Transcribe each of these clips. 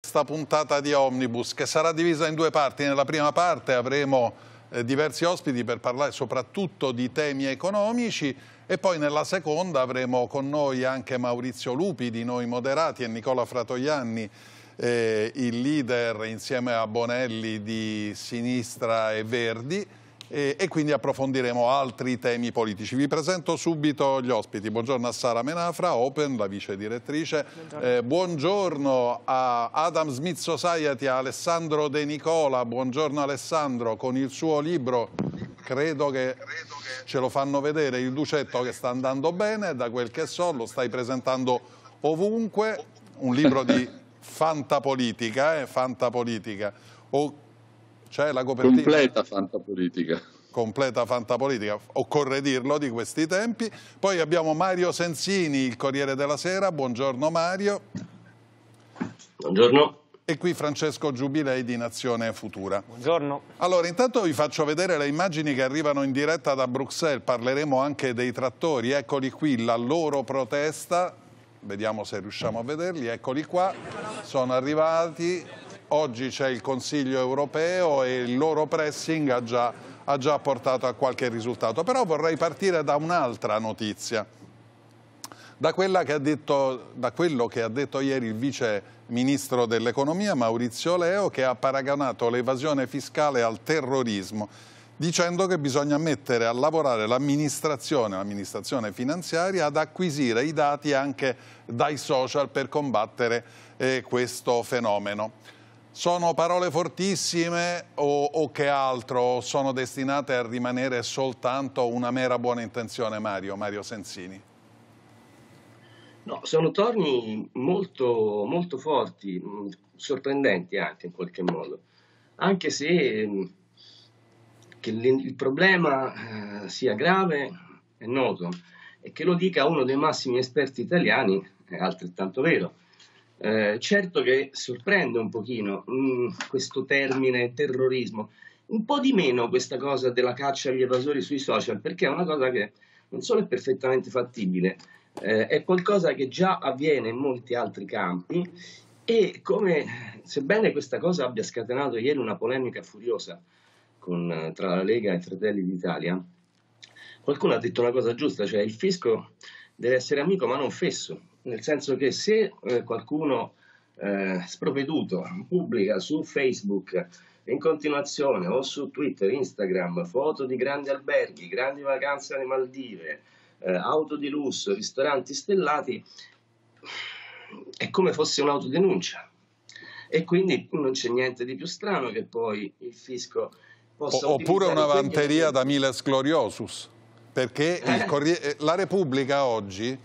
Questa puntata di Omnibus che sarà divisa in due parti. Nella prima parte avremo eh, diversi ospiti per parlare soprattutto di temi economici e poi nella seconda avremo con noi anche Maurizio Lupi di Noi Moderati e Nicola Fratoianni, eh, il leader insieme a Bonelli di Sinistra e Verdi e, e, quindi approfondiremo altri temi politici. Vi presento subito gli ospiti. Buongiorno a Sara Menafra, Open, la vice direttrice. Buongiorno, eh, buongiorno a Adam Smith Society, a Alessandro De Nicola. Buongiorno Alessandro, con il suo libro credo che ce lo fanno vedere il Ducetto che sta andando bene, da quel che so lo stai presentando ovunque, un libro di fantapolitica, eh, fantapolitica. O c'è la copertina. Completa fantapolitica. Completa fantapolitica, occorre dirlo di questi tempi. Poi abbiamo Mario Sensini, il Corriere della Sera. Buongiorno Mario. Buongiorno. E qui Francesco Giubilei di Nazione Futura. Buongiorno. Allora, intanto vi faccio vedere le immagini che arrivano in diretta da Bruxelles. Parleremo anche dei trattori. Eccoli qui, la loro protesta. Vediamo se riusciamo a vederli. Eccoli qua. Sono arrivati Oggi c'è il Consiglio europeo e il loro pressing ha già, ha già portato a qualche risultato. Però vorrei partire da un'altra notizia, da, che detto, da quello che ha detto ieri il vice ministro dell'economia Maurizio Leo che ha paragonato l'evasione fiscale al terrorismo dicendo che bisogna mettere a lavorare l'amministrazione, l'amministrazione finanziaria ad acquisire i dati anche dai social per combattere eh, questo fenomeno. Sono parole fortissime o, o, che altro sono destinate a rimanere soltanto una mera buona intenzione, Mario, Mario Sensini? No, sono torni molto, molto forti, mm, sorprendenti anche in qualche modo, anche se mm, il problema eh, sia grave è noto e che lo dica uno dei massimi esperti italiani è altrettanto vero eh, certo che sorprende un pochino mh, mm, questo termine terrorismo, un po' di meno questa cosa della caccia agli evasori sui social, perché è una cosa che non solo è perfettamente fattibile, eh, è qualcosa che già avviene in molti altri campi e come, sebbene questa cosa abbia scatenato ieri una polemica furiosa con, tra la Lega e Fratelli d'Italia, qualcuno ha detto una cosa giusta, cioè il fisco deve essere amico ma non fesso nel senso che se eh, qualcuno eh, sprovveduto pubblica su Facebook in continuazione o su Twitter, Instagram, foto di grandi alberghi, grandi vacanze alle Maldive, eh, auto di lusso, ristoranti stellati, è come fosse un'autodenuncia. E quindi non c'è niente di più strano che poi il fisco possa... oppure una vanteria da Miles Gloriosus, perché eh? la Repubblica oggi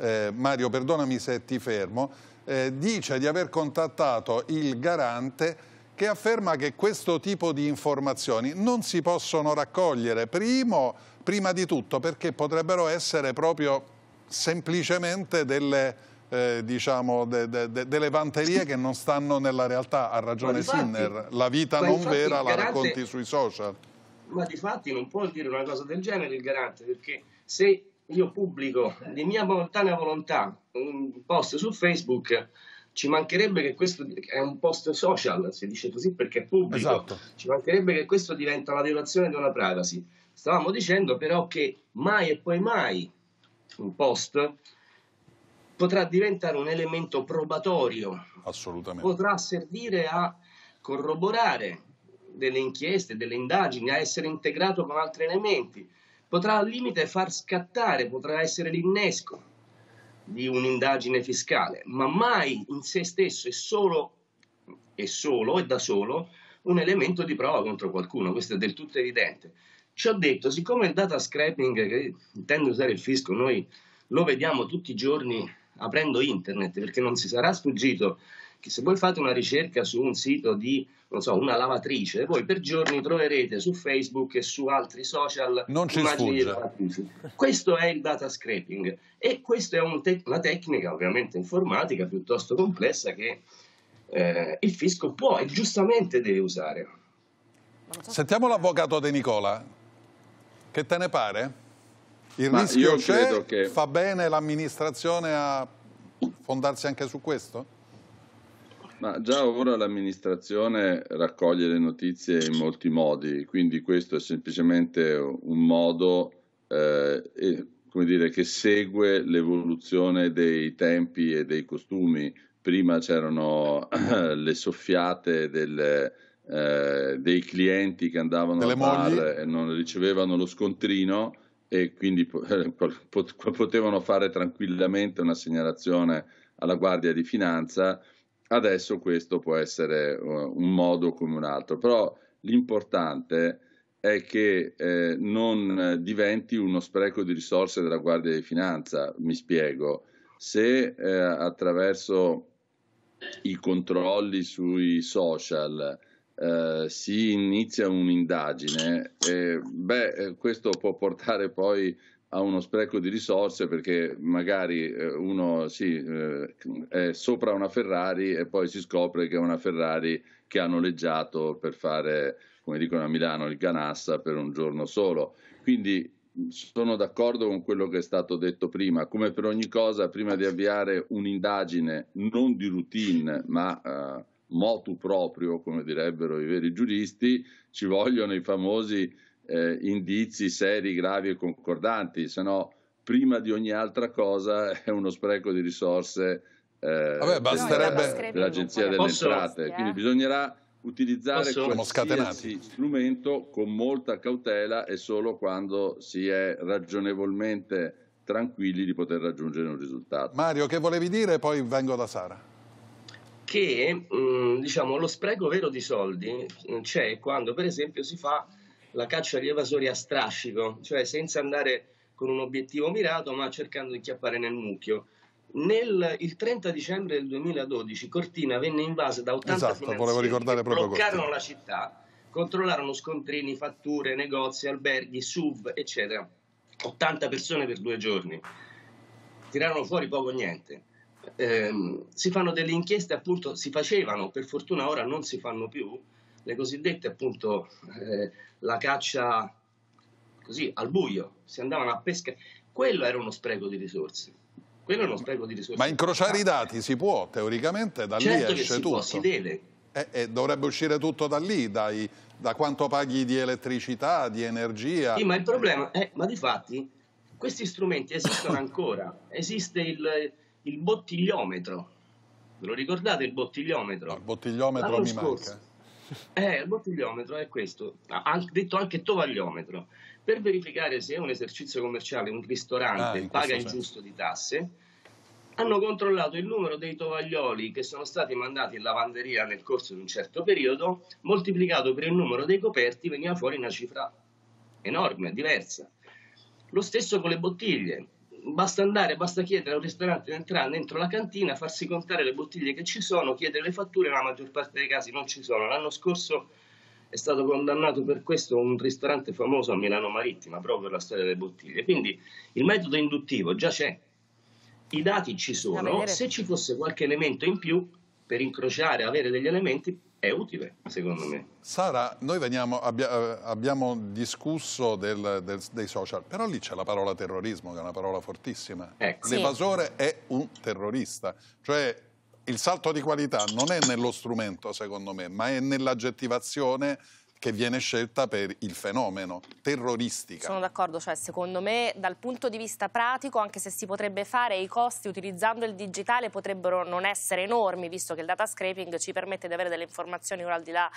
eh, Mario perdonami se ti fermo, eh, dice di aver contattato il garante che afferma che questo tipo di informazioni non si possono raccogliere, primo, prima di tutto perché potrebbero essere proprio semplicemente delle... Eh, diciamo, de, de, de, delle vanterie che non stanno nella realtà. Ha ragione infatti, Sinner, la vita non vera garante, la racconti sui social. Ma di fatti non può dire una cosa del genere il garante, perché se io pubblico di mia montana volontà un post su Facebook ci mancherebbe che questo è un post social, si dice così perché è pubblico, esatto. ci mancherebbe che questo diventa una violazione di una privacy. Stavamo dicendo però che mai e poi mai un post potrà diventare un elemento probatorio, assolutamente. Potrà servire a corroborare delle inchieste, delle indagini, a essere integrato con altri elementi potrà al limite far scattare, potrà essere l'innesco di un'indagine fiscale, ma mai in se stesso è solo e solo e da solo un elemento di prova contro qualcuno, questo è del tutto evidente. Ci ho detto, siccome il data scrapping che intende usare il fisco, noi lo vediamo tutti i giorni aprendo internet, perché non si sarà sfuggito che se voi fate una ricerca su un sito di, non so, una lavatrice, voi per giorni troverete su Facebook e su altri social non di immagini Questo è il data scraping e questa è te- una tecnica ovviamente informatica piuttosto complessa che eh, il fisco può e giustamente deve usare. Sentiamo l'avvocato De Nicola. Che te ne pare? Il Ma rischio c'è, che... fa bene l'amministrazione a fondarsi anche su questo? Ma già ora l'amministrazione raccoglie le notizie in molti modi, quindi questo è semplicemente un modo eh, dire, che segue l'evoluzione dei tempi e dei costumi. Prima c'erano eh, le soffiate del, eh, dei clienti che andavano Delle a bar mogli. e non ricevevano lo scontrino e quindi eh, potevano fare tranquillamente una segnalazione alla Guardia di Finanza Adesso questo può essere eh, un modo come un altro, però l'importante è che eh, non diventi uno spreco di risorse della Guardia di Finanza, mi spiego. Se eh, attraverso i controlli sui social eh, si inizia un'indagine, eh, beh, eh, questo può portare poi a uno spreco di risorse perché magari eh, uno sì, eh, è sopra una Ferrari e poi si scopre che è una Ferrari che ha noleggiato per fare, come dicono a Milano, il ganassa per un giorno solo. Quindi mm, sono d'accordo con quello che è stato detto prima, come per ogni cosa, prima di avviare un'indagine non di routine ma uh, motu proprio, come direbbero i veri giuristi, ci vogliono i famosi eh, indizi seri, gravi e concordanti, se no prima di ogni altra cosa è uno spreco di risorse eh, Vabbè, basterebbe... dell'Agenzia delle Posso... Entrate, quindi bisognerà utilizzare Posso... qualsiasi strumento con molta cautela e solo quando si è ragionevolmente tranquilli di poter raggiungere un risultato. Mario, che volevi dire? Poi vengo da Sara che mm, diciamo, lo spreco vero di soldi mm, c'è quando per esempio si fa la caccia agli evasori a strascico, cioè senza andare con un obiettivo mirato ma cercando di chiappare nel mucchio. Nel, il 30 dicembre del 2012 Cortina venne invasa da 80 esatto, finanzieri che bloccarono la città, controllarono scontrini, fatture, negozi, alberghi, SUV, eccetera. 80 persone per due giorni. Tirarono fuori poco o niente. Eh, si fanno delle inchieste, appunto, si facevano, per fortuna ora non si fanno più, le cosiddette appunto eh, la caccia così al buio, si andavano a pescare, quello era uno spreco di risorse. Quello è uno spreco di risorse. Ma incrociare i dati si può, teoricamente, da certo lì esce che si tutto. Può, si deve. E, eh, e eh, dovrebbe uscire tutto da lì, dai, da quanto paghi di elettricità, di energia. Sì, ma il problema è, ma di fatti, questi strumenti esistono ancora. Esiste il, il bottigliometro. Ve lo ricordate il bottigliometro? No, il bottigliometro L'anno mi scorso, manca. Eh, il bottigliometro è questo, detto anche tovagliometro. Per verificare se un esercizio commerciale, un ristorante, ah, paga il giusto di tasse, hanno controllato il numero dei tovaglioli che sono stati mandati in lavanderia nel corso di un certo periodo, moltiplicato per il numero dei coperti, veniva fuori una cifra enorme, diversa. Lo stesso con le bottiglie basta andare, basta chiedere a un ristorante di entrare dentro la cantina, farsi contare le bottiglie che ci sono, chiedere le fatture, la maggior parte dei casi non ci sono. L'anno scorso è stato condannato per questo un ristorante famoso a Milano Marittima, proprio per la storia delle bottiglie. Quindi il metodo induttivo già c'è, i dati ci sono, se ci fosse qualche elemento in più per incrociare, avere degli elementi, è utile, secondo me. Sara, noi veniamo, abbia, eh, abbiamo discusso del, del, dei social, però lì c'è la parola terrorismo, che è una parola fortissima. Ecco. L'evasore è un terrorista, cioè il salto di qualità non è nello strumento, secondo me, ma è nell'aggettivazione che viene scelta per il fenomeno terroristica. Sono d'accordo, cioè secondo me dal punto di vista pratico, anche se si potrebbe fare, i costi utilizzando il digitale potrebbero non essere enormi, visto che il data scraping ci permette di avere delle informazioni ora al di là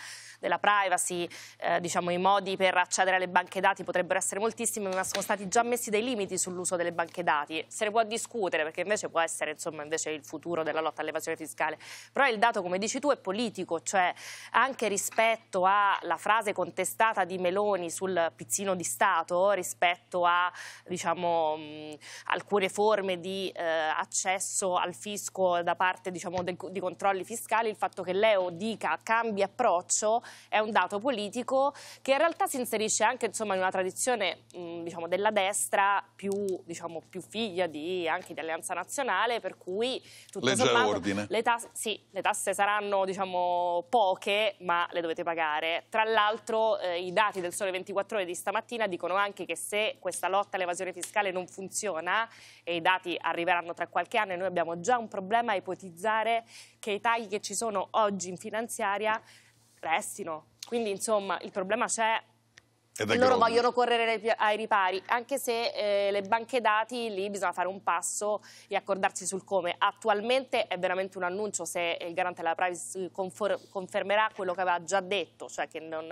della privacy, eh, diciamo i modi per accedere alle banche dati potrebbero essere moltissimi, ma sono stati già messi dei limiti sull'uso delle banche dati. Se ne può discutere, perché invece può essere insomma, invece il futuro della lotta all'evasione fiscale. Però il dato, come dici tu, è politico, cioè anche rispetto alla Francia frase contestata di Meloni sul pizzino di Stato rispetto a diciamo, mh, alcune forme di eh, accesso al fisco da parte diciamo, de, di controlli fiscali, il fatto che Leo dica cambia approccio è un dato politico che in realtà si inserisce anche insomma, in una tradizione mh, diciamo, della destra più, diciamo, più figlia di, anche di Alleanza Nazionale, per cui tutto Legge sommato le, tas sì, le tasse saranno diciamo, poche, ma le dovete pagare. Tra l'altro Peraltro eh, i dati del Sole 24 Ore di stamattina dicono anche che se questa lotta all'evasione fiscale non funziona e i dati arriveranno tra qualche anno e noi abbiamo già un problema a ipotizzare che i tagli che ci sono oggi in finanziaria restino. Quindi insomma il problema c'è loro grosso. vogliono correre ai ripari, anche se eh, le banche dati lì bisogna fare un passo e accordarsi sul come. Attualmente è veramente un annuncio se il garante della privacy confermerà quello che aveva già detto, cioè che non,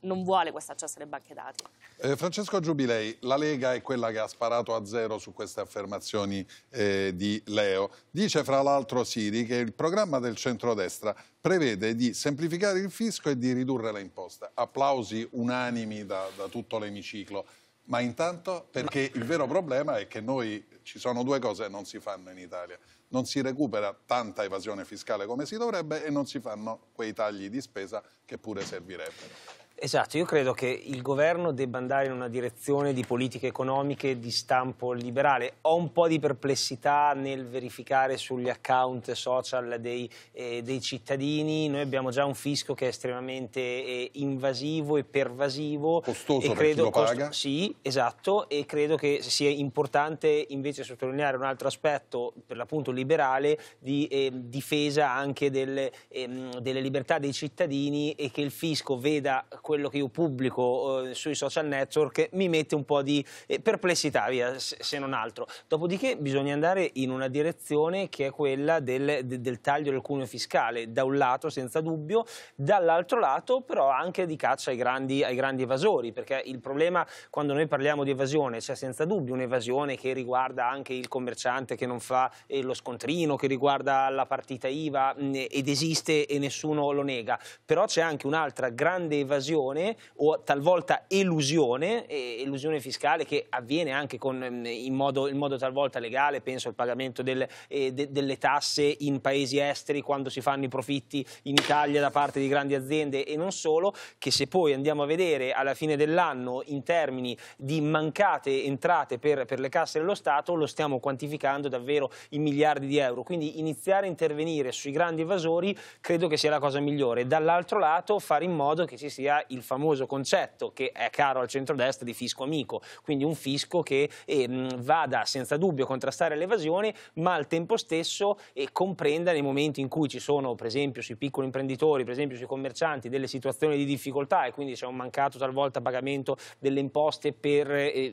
non vuole questo accesso alle banche dati. Eh, Francesco Giubilei, la Lega è quella che ha sparato a zero su queste affermazioni eh, di Leo. Dice fra l'altro Siri che il programma del centrodestra prevede di semplificare il fisco e di ridurre le imposte. Applausi unanimi da, da tutto l'emiciclo. Ma intanto perché il vero problema è che noi ci sono due cose che non si fanno in Italia. Non si recupera tanta evasione fiscale come si dovrebbe e non si fanno quei tagli di spesa che pure servirebbero. Esatto, io credo che il governo debba andare in una direzione di politiche economiche di stampo liberale. Ho un po' di perplessità nel verificare sugli account social dei, eh, dei cittadini. Noi abbiamo già un fisco che è estremamente eh, invasivo e pervasivo. Costoso e credo, per costo, paga. Sì, esatto, e credo che sia importante invece sottolineare un altro aspetto, per l'appunto liberale, di eh, difesa anche delle, ehm, delle libertà dei cittadini e che il fisco veda quello che io pubblico eh, sui social network mi mette un po' di eh, perplessità, via, se, se, non altro. Dopodiché bisogna andare in una direzione che è quella del, de, del taglio del cuneo fiscale, da un lato senza dubbio, dall'altro lato però anche di caccia ai grandi, ai grandi evasori, perché il problema quando noi parliamo di evasione c'è senza dubbio un'evasione che riguarda anche il commerciante che non fa eh, lo scontrino, che riguarda la partita IVA mh, mm, ed esiste e nessuno lo nega, però c'è anche un'altra grande evasione evasione o talvolta elusione, elusione fiscale che avviene anche con, ehm, in, modo, in, modo, talvolta legale, penso al pagamento del, eh, de, delle tasse in paesi esteri quando si fanno i profitti in Italia da parte di grandi aziende e non solo, che se poi andiamo a vedere alla fine dell'anno in termini di mancate entrate per, per le casse dello Stato lo stiamo quantificando davvero in miliardi di euro. Quindi iniziare a intervenire sui grandi evasori credo che sia la cosa migliore. Dall'altro lato fare in modo che ci sia il famoso concetto che è caro al centrodestra di fisco amico, quindi un fisco che eh, vada senza dubbio a contrastare l'evasione, ma al tempo stesso eh, comprenda nei momenti in cui ci sono, per esempio, sui piccoli imprenditori, per esempio sui commercianti, delle situazioni di difficoltà e quindi c'è un mancato talvolta pagamento delle imposte per, eh,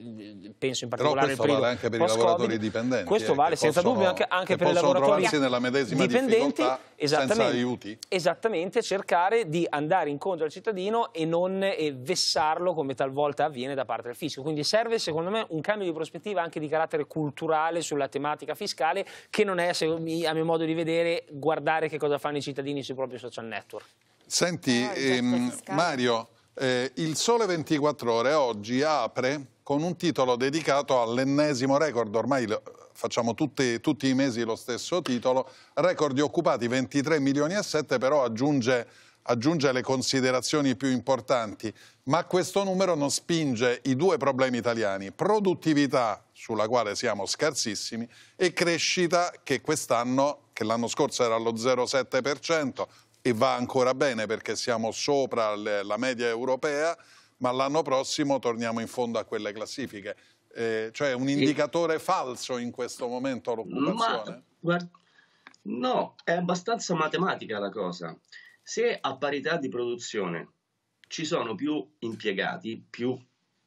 penso in particolare, Però questo vale anche per i lavoratori dipendenti. Questo eh, vale senza dubbio anche, anche per i lavoratori dipendenti, senza aiuti. Esattamente, cercare di andare incontro al cittadino e non e vessarlo come talvolta avviene da parte del fisco. Quindi serve secondo me un cambio di prospettiva anche di carattere culturale sulla tematica fiscale che non è, a mio modo di vedere, guardare che cosa fanno i cittadini sui propri social network. Senti no, ah, ehm, Mario, eh, il Sole 24 Ore oggi apre con un titolo dedicato all'ennesimo record, ormai facciamo tutti, tutti i mesi lo stesso titolo, record di occupati 23 milioni e 7, però aggiunge aggiunge le considerazioni più importanti, ma questo numero non spinge i due problemi italiani, produttività, sulla quale siamo scarsissimi, e crescita che quest'anno, che l'anno scorso era allo 0,7%, e va ancora bene perché siamo sopra le, la media europea, ma l'anno prossimo torniamo in fondo a quelle classifiche. Eh, cioè un indicatore e... falso in questo momento l'occupazione? Ma, guarda, no, è abbastanza matematica la cosa. Se a parità di produzione ci sono più impiegati, più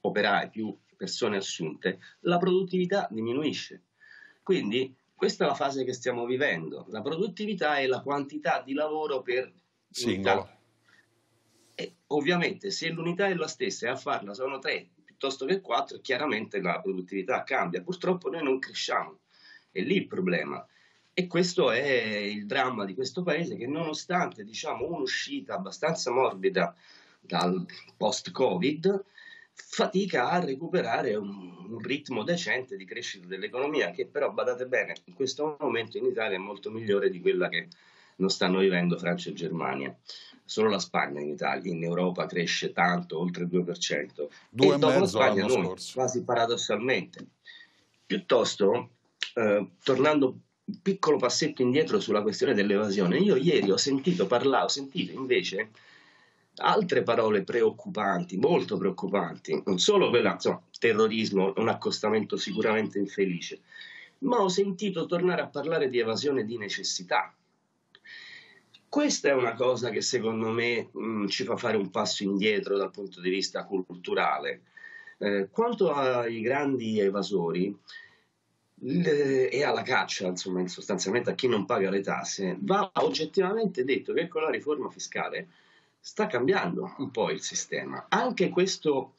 operai, più persone assunte, la produttività diminuisce. Quindi questa è la fase che stiamo vivendo. La produttività è la quantità di lavoro per singolo. Unità. E ovviamente se l'unità è la stessa e a farla sono tre piuttosto che quattro, chiaramente la produttività cambia. Purtroppo noi non cresciamo. È lì il problema. E questo è il dramma di questo paese che nonostante diciamo, un'uscita abbastanza morbida dal post-Covid, fatica a recuperare un, un, ritmo decente di crescita dell'economia che però, badate bene, in questo momento in Italia è molto migliore di quella che non stanno vivendo Francia e Germania. Solo la Spagna in Italia, in Europa cresce tanto, oltre il 2%. Due e dopo la Spagna noi, scorso. quasi paradossalmente. Piuttosto, eh, tornando piccolo passetto indietro sulla questione dell'evasione. Io ieri ho sentito parlare, ho sentito invece altre parole preoccupanti, molto preoccupanti, non solo quella, insomma, terrorismo, un accostamento sicuramente infelice, ma ho sentito tornare a parlare di evasione di necessità. Questa è una cosa che secondo me mh, ci fa fare un passo indietro dal punto di vista culturale. Eh, quanto ai grandi evasori, eh, e alla caccia, insomma, sostanzialmente a chi non paga le tasse, va oggettivamente detto che con la riforma fiscale sta cambiando un po' il sistema. Anche questo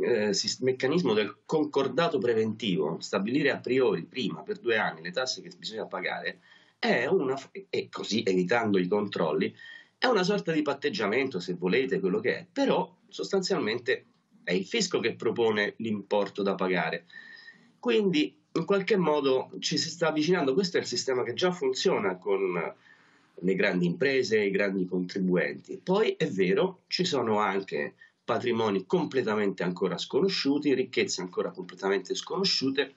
eh, meccanismo del concordato preventivo, stabilire a priori, prima, per due anni, le tasse che bisogna pagare, è una, e così evitando i controlli, è una sorta di patteggiamento, se volete, quello che è, però sostanzialmente è il fisco che propone l'importo da pagare. Quindi in qualche modo ci si sta avvicinando, questo è il sistema che già funziona con eh, le grandi imprese, i grandi contribuenti. Poi è vero, ci sono anche patrimoni completamente ancora sconosciuti, ricchezze ancora completamente sconosciute,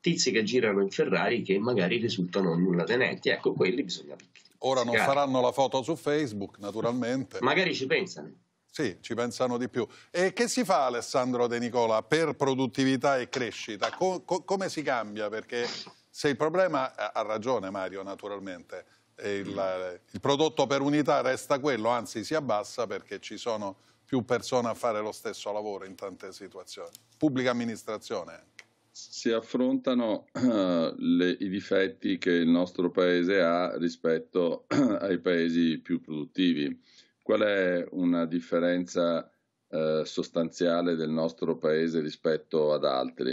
tizi che girano in Ferrari che magari risultano nulla tenenti, ecco quelli bisogna picchiare. Ora non faranno la foto su Facebook, naturalmente. Magari ci pensano. Sì, ci pensano di più. E che si fa Alessandro De Nicola per produttività e crescita? Co co come si cambia? Perché se il problema, ha ragione Mario naturalmente, il, mm. il prodotto per unità resta quello, anzi si abbassa perché ci sono più persone a fare lo stesso lavoro in tante situazioni. Pubblica amministrazione si affrontano uh, le, i difetti che il nostro paese ha rispetto ai paesi più produttivi. Qual è una differenza eh, sostanziale del nostro paese rispetto ad altri?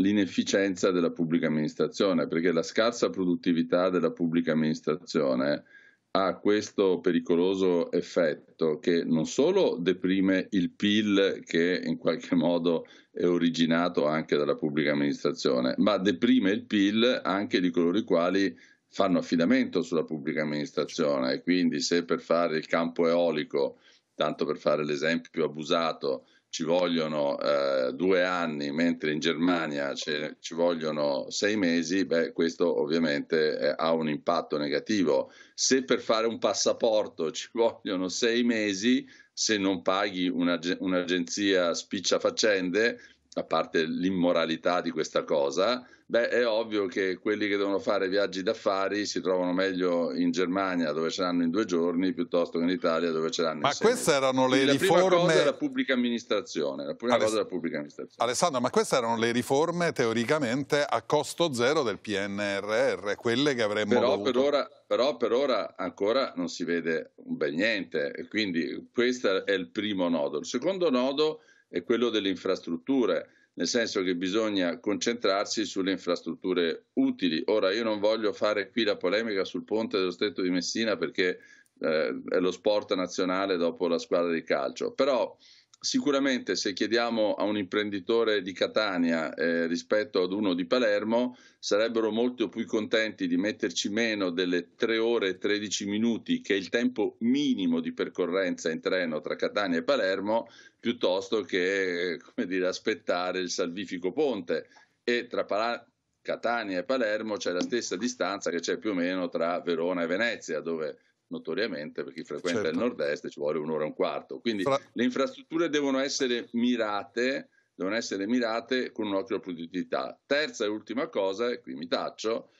L'inefficienza della pubblica amministrazione, perché la scarsa produttività della pubblica amministrazione ha questo pericoloso effetto che non solo deprime il PIL che in qualche modo è originato anche dalla pubblica amministrazione, ma deprime il PIL anche di coloro i quali fanno affidamento sulla pubblica amministrazione e quindi se per fare il campo eolico, tanto per fare l'esempio più abusato, ci vogliono eh, due anni, mentre in Germania ce, ci vogliono sei mesi, beh, questo ovviamente eh, ha un impatto negativo. Se per fare un passaporto ci vogliono sei mesi, se non paghi un'ag- un'agenzia spiccia faccende, a parte l'immoralità di questa cosa, beh, è ovvio che quelli che devono fare viaggi d'affari si trovano meglio in Germania, dove ce l'hanno in due giorni, piuttosto che in Italia, dove ce l'hanno ma in sei giorni. Ma queste erano le Quindi riforme... La prima cosa è la pubblica amministrazione. La prima Aless... cosa è la pubblica amministrazione. Alessandro, ma queste erano le riforme teoricamente a costo zero del PNRR, quelle che avremmo però dovuto... Per ora, però per ora ancora non si vede un bel niente. Quindi questo è il primo nodo. Il secondo nodo è quello delle infrastrutture, nel senso che bisogna concentrarsi sulle infrastrutture utili. Ora io non voglio fare qui la polemica sul ponte dello Stretto di Messina perché eh, è lo sport nazionale dopo la squadra di calcio, però sicuramente se chiediamo a un imprenditore di Catania eh, rispetto ad uno di Palermo sarebbero molto più contenti di metterci meno delle 3 ore e 13 minuti che è il tempo minimo di percorrenza in treno tra Catania e Palermo piuttosto che dire, aspettare il salvifico ponte. E tra Pala- Catania e Palermo c'è la stessa distanza che c'è più o meno tra Verona e Venezia, dove notoriamente per chi frequenta certo. il nord-est ci vuole un'ora e un quarto. Quindi Fra... le infrastrutture devono essere mirate devono essere mirate con un occhio alla produttività. Terza e ultima cosa, e qui mi taccio,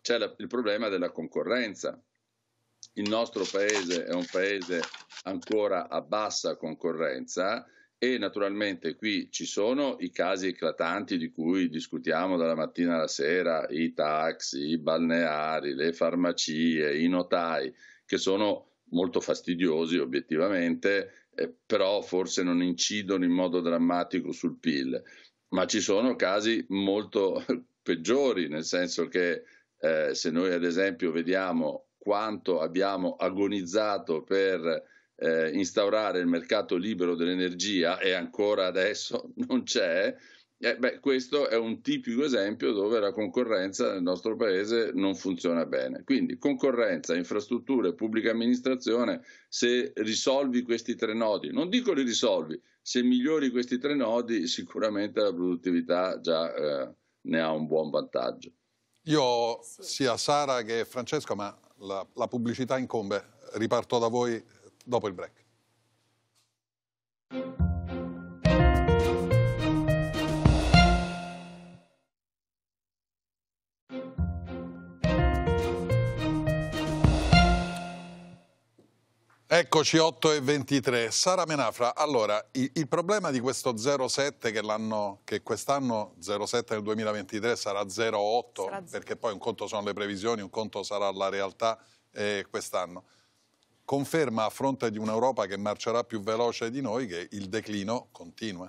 c'è la, il problema della concorrenza il nostro paese è un paese ancora a bassa concorrenza e naturalmente qui ci sono i casi eclatanti di cui discutiamo dalla mattina alla sera, i taxi, i balneari, le farmacie, i notai, che sono molto fastidiosi obiettivamente, eh, però forse non incidono in modo drammatico sul PIL. Ma ci sono casi molto peggiori, nel senso che eh, se noi ad esempio vediamo quanto abbiamo agonizzato per eh, instaurare il mercato libero dell'energia e ancora adesso non c'è, eh, beh, questo è un tipico esempio dove la concorrenza nel nostro paese non funziona bene. Quindi concorrenza, infrastrutture, pubblica amministrazione, se risolvi questi tre nodi, non dico li risolvi, se migliori questi tre nodi sicuramente la produttività già eh, ne ha un buon vantaggio. Io sia Sara che Francesco, ma la, la pubblicità incombe. Riparto da voi dopo il break. Eccoci 8 e 23. Sara Menafra, allora il, il problema di questo 0,7 che, che quest'anno 0,7 nel 2023 sarà 0,8 perché poi un conto sono le previsioni, un conto sarà la realtà eh, quest'anno. Conferma a fronte di un'Europa che marcerà più veloce di noi che il declino continua.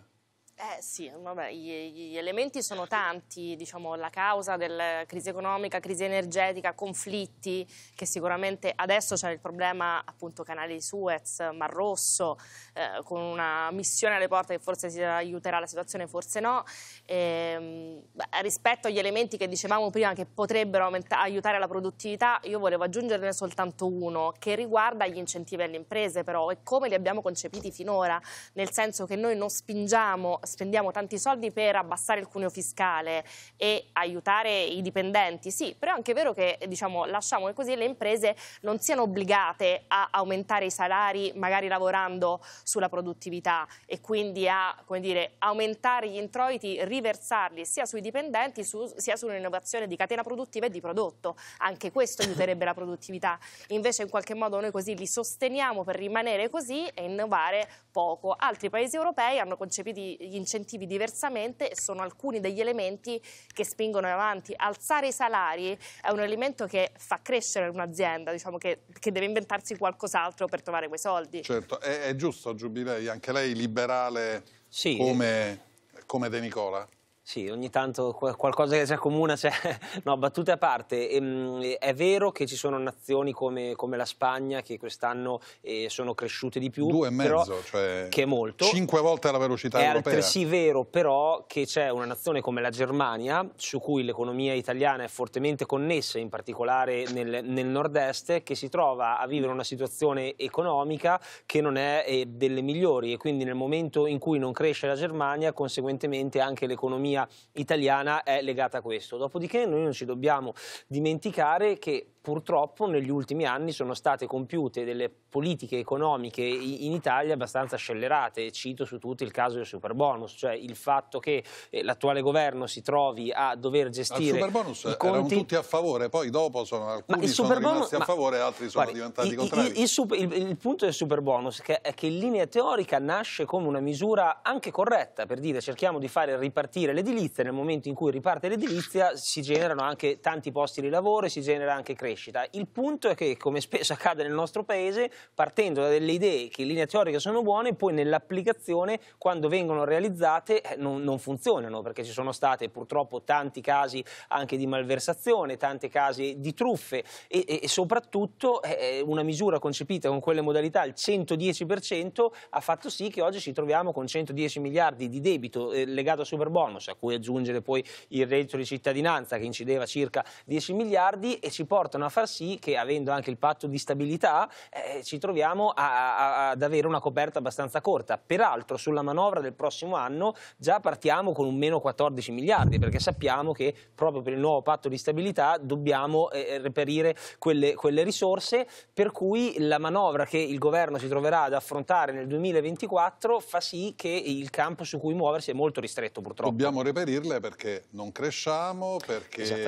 Eh sì, vabbè, gli, gli, elementi sono tanti, diciamo, la causa della crisi economica, crisi energetica, conflitti, che sicuramente adesso c'è il problema appunto canale di Suez, Mar Rosso, eh, con una missione alle porte che forse si aiuterà la situazione, forse no. E, ehm, beh, rispetto agli elementi che dicevamo prima che potrebbero aiutare la produttività, io volevo aggiungerne soltanto uno, che riguarda gli incentivi alle imprese però e come li abbiamo concepiti finora, nel senso che noi non spingiamo spendiamo tanti soldi per abbassare il cuneo fiscale e aiutare i dipendenti, sì, però è anche vero che diciamo, lasciamo che così le imprese non siano obbligate a aumentare i salari magari lavorando sulla produttività e quindi a dire, aumentare gli introiti, riversarli sia sui dipendenti su, sia sull'innovazione di catena produttiva e di prodotto. Anche questo aiuterebbe la produttività. Invece in qualche modo noi così li sosteniamo per rimanere così e innovare poco. Altri paesi europei hanno concepito gli incentivi diversamente sono alcuni degli elementi che spingono avanti. Alzare i salari è un elemento che fa crescere un'azienda, diciamo che, che, deve inventarsi qualcos'altro per trovare quei soldi. Certo, è, è giusto Giubilei, anche lei liberale sì. come, come De Nicola? Sì, ogni tanto qualcosa che ci accomuna c'è. No, battute a parte, ehm, è vero che ci sono nazioni come, come la Spagna che quest'anno eh, sono cresciute di più. Due e mezzo, però, cioè che è molto. cinque volte la velocità è europea. È altresì vero però che c'è una nazione come la Germania, su cui l'economia italiana è fortemente connessa, in particolare nel, nel nord-est, che si trova a vivere una situazione economica che non è eh, delle migliori e quindi nel momento in cui non cresce la Germania, conseguentemente anche l'economia economia italiana è legata a questo. Dopodiché noi non ci dobbiamo dimenticare che purtroppo negli ultimi anni sono state compiute delle politiche economiche in Italia abbastanza scellerate, cito su tutti il caso del super bonus, cioè il fatto che eh, l'attuale governo si trovi a dover gestire il super conti... tutti a favore, poi dopo sono alcuni ma sono superbonus... rimasti a favore, ma... altri sono Guardi, diventati il, contrari. Il, il, il, punto del super bonus che, è che in linea teorica nasce come una misura anche corretta, per dire cerchiamo di fare ripartire l'edilizia, nel momento in cui riparte l'edilizia si generano anche tanti posti di lavoro e si genera anche crescita crescita. Il punto è che, come spesso accade nel nostro paese, partendo da delle idee che in linea teorica sono buone, poi nell'applicazione, quando vengono realizzate, eh, non, non, funzionano, perché ci sono stati purtroppo tanti casi anche di malversazione, tanti casi di truffe e, e, e soprattutto eh, eh una misura concepita con quelle modalità, al 110%, ha fatto sì che oggi ci troviamo con 110 miliardi di debito eh, legato al super bonus, a cui aggiungere poi il reddito di cittadinanza che incideva circa 10 miliardi e ci portano a a far sì che, avendo anche il patto di stabilità, eh, ci troviamo a, a, ad avere una coperta abbastanza corta. Peraltro, sulla manovra del prossimo anno già partiamo con un meno 14 miliardi, perché sappiamo che proprio per il nuovo patto di stabilità dobbiamo eh, eh, reperire quelle, quelle risorse, per cui la manovra che il governo si troverà ad affrontare nel 2024 fa sì che il campo su cui muoversi è molto ristretto purtroppo. Dobbiamo reperirle perché non cresciamo, perché cioè,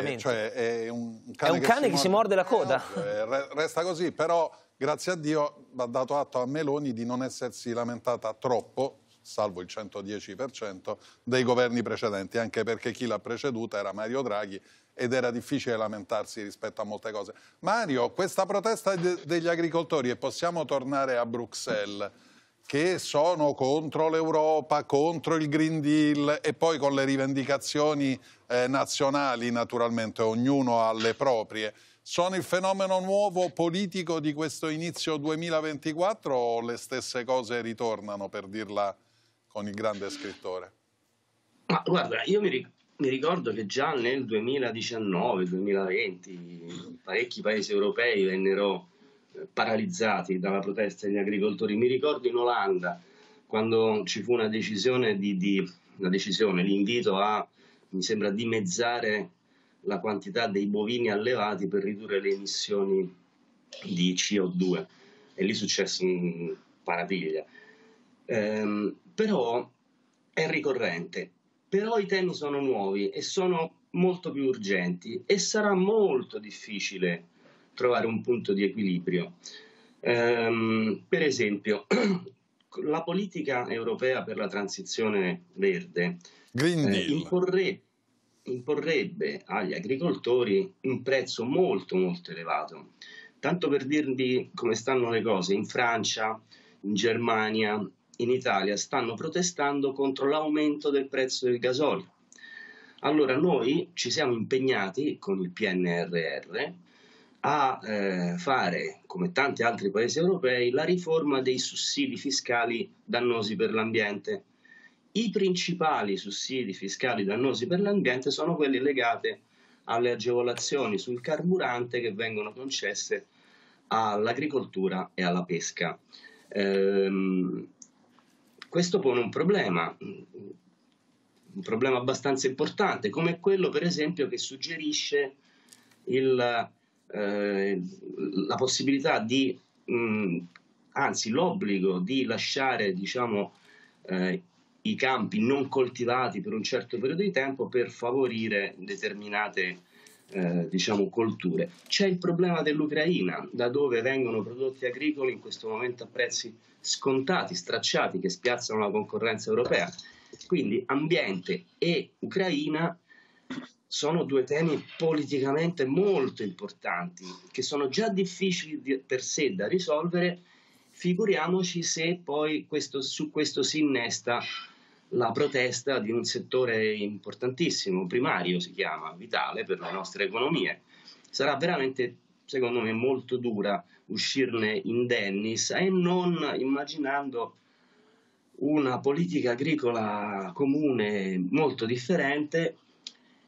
è un cane, è un cane che, si, che si muore morde la coda. Eh, eh resta così, però grazie a Dio va dato atto a Meloni di non essersi lamentata troppo salvo il 110% dei governi precedenti, anche perché chi l'ha preceduta era Mario Draghi ed era difficile lamentarsi rispetto a molte cose. Mario, questa protesta de degli agricoltori, e possiamo tornare a Bruxelles, che sono contro l'Europa, contro il Green Deal e poi con le rivendicazioni eh, nazionali, naturalmente, ognuno ha le proprie. Sono il fenomeno nuovo politico di questo inizio 2024 o le stesse cose ritornano, per dirla con il grande scrittore? Ma guarda, io mi, mi ricordo che già nel 2019-2020 parecchi paesi europei vennero eh, paralizzati dalla protesta degli agricoltori. Mi ricordo in Olanda quando ci fu una decisione di, di una decisione, l'invito a, mi sembra, dimezzare la quantità dei bovini allevati per ridurre le emissioni di CO2 e lì successe un paradiglia. Ehm, però è ricorrente, però i temi sono nuovi e sono molto più urgenti e sarà molto difficile trovare un punto di equilibrio. Ehm, per esempio, la politica europea per la transizione verde eh, imporrebbe imporrebbe agli agricoltori un prezzo molto molto elevato. Tanto per dirvi come stanno le cose, in Francia, in Germania, in Italia stanno protestando contro l'aumento del prezzo del gasolio. Allora noi ci siamo impegnati con il PNRR a eh, fare, come tanti altri paesi europei, la riforma dei sussidi fiscali dannosi per l'ambiente i principali sussidi fiscali dannosi per l'ambiente sono quelli legati alle agevolazioni sul carburante che vengono concesse all'agricoltura e alla pesca. Ehm, questo pone un problema, un problema abbastanza importante, come quello per esempio che suggerisce il, eh, la possibilità di, mh, anzi l'obbligo di lasciare diciamo, eh, i campi non coltivati per un certo periodo di tempo per favorire determinate eh, diciamo, colture. C'è il problema dell'Ucraina, da dove vengono prodotti agricoli in questo momento a prezzi scontati, stracciati, che spiazzano la concorrenza europea. Quindi ambiente e Ucraina sono due temi politicamente molto importanti, che sono già difficili di, per sé da risolvere, figuriamoci se poi questo, su questo si innesta la protesta di un settore importantissimo, primario si chiama, vitale per le nostre economie. Sarà veramente, secondo me, molto dura uscirne indennis e non immaginando una politica agricola comune molto differente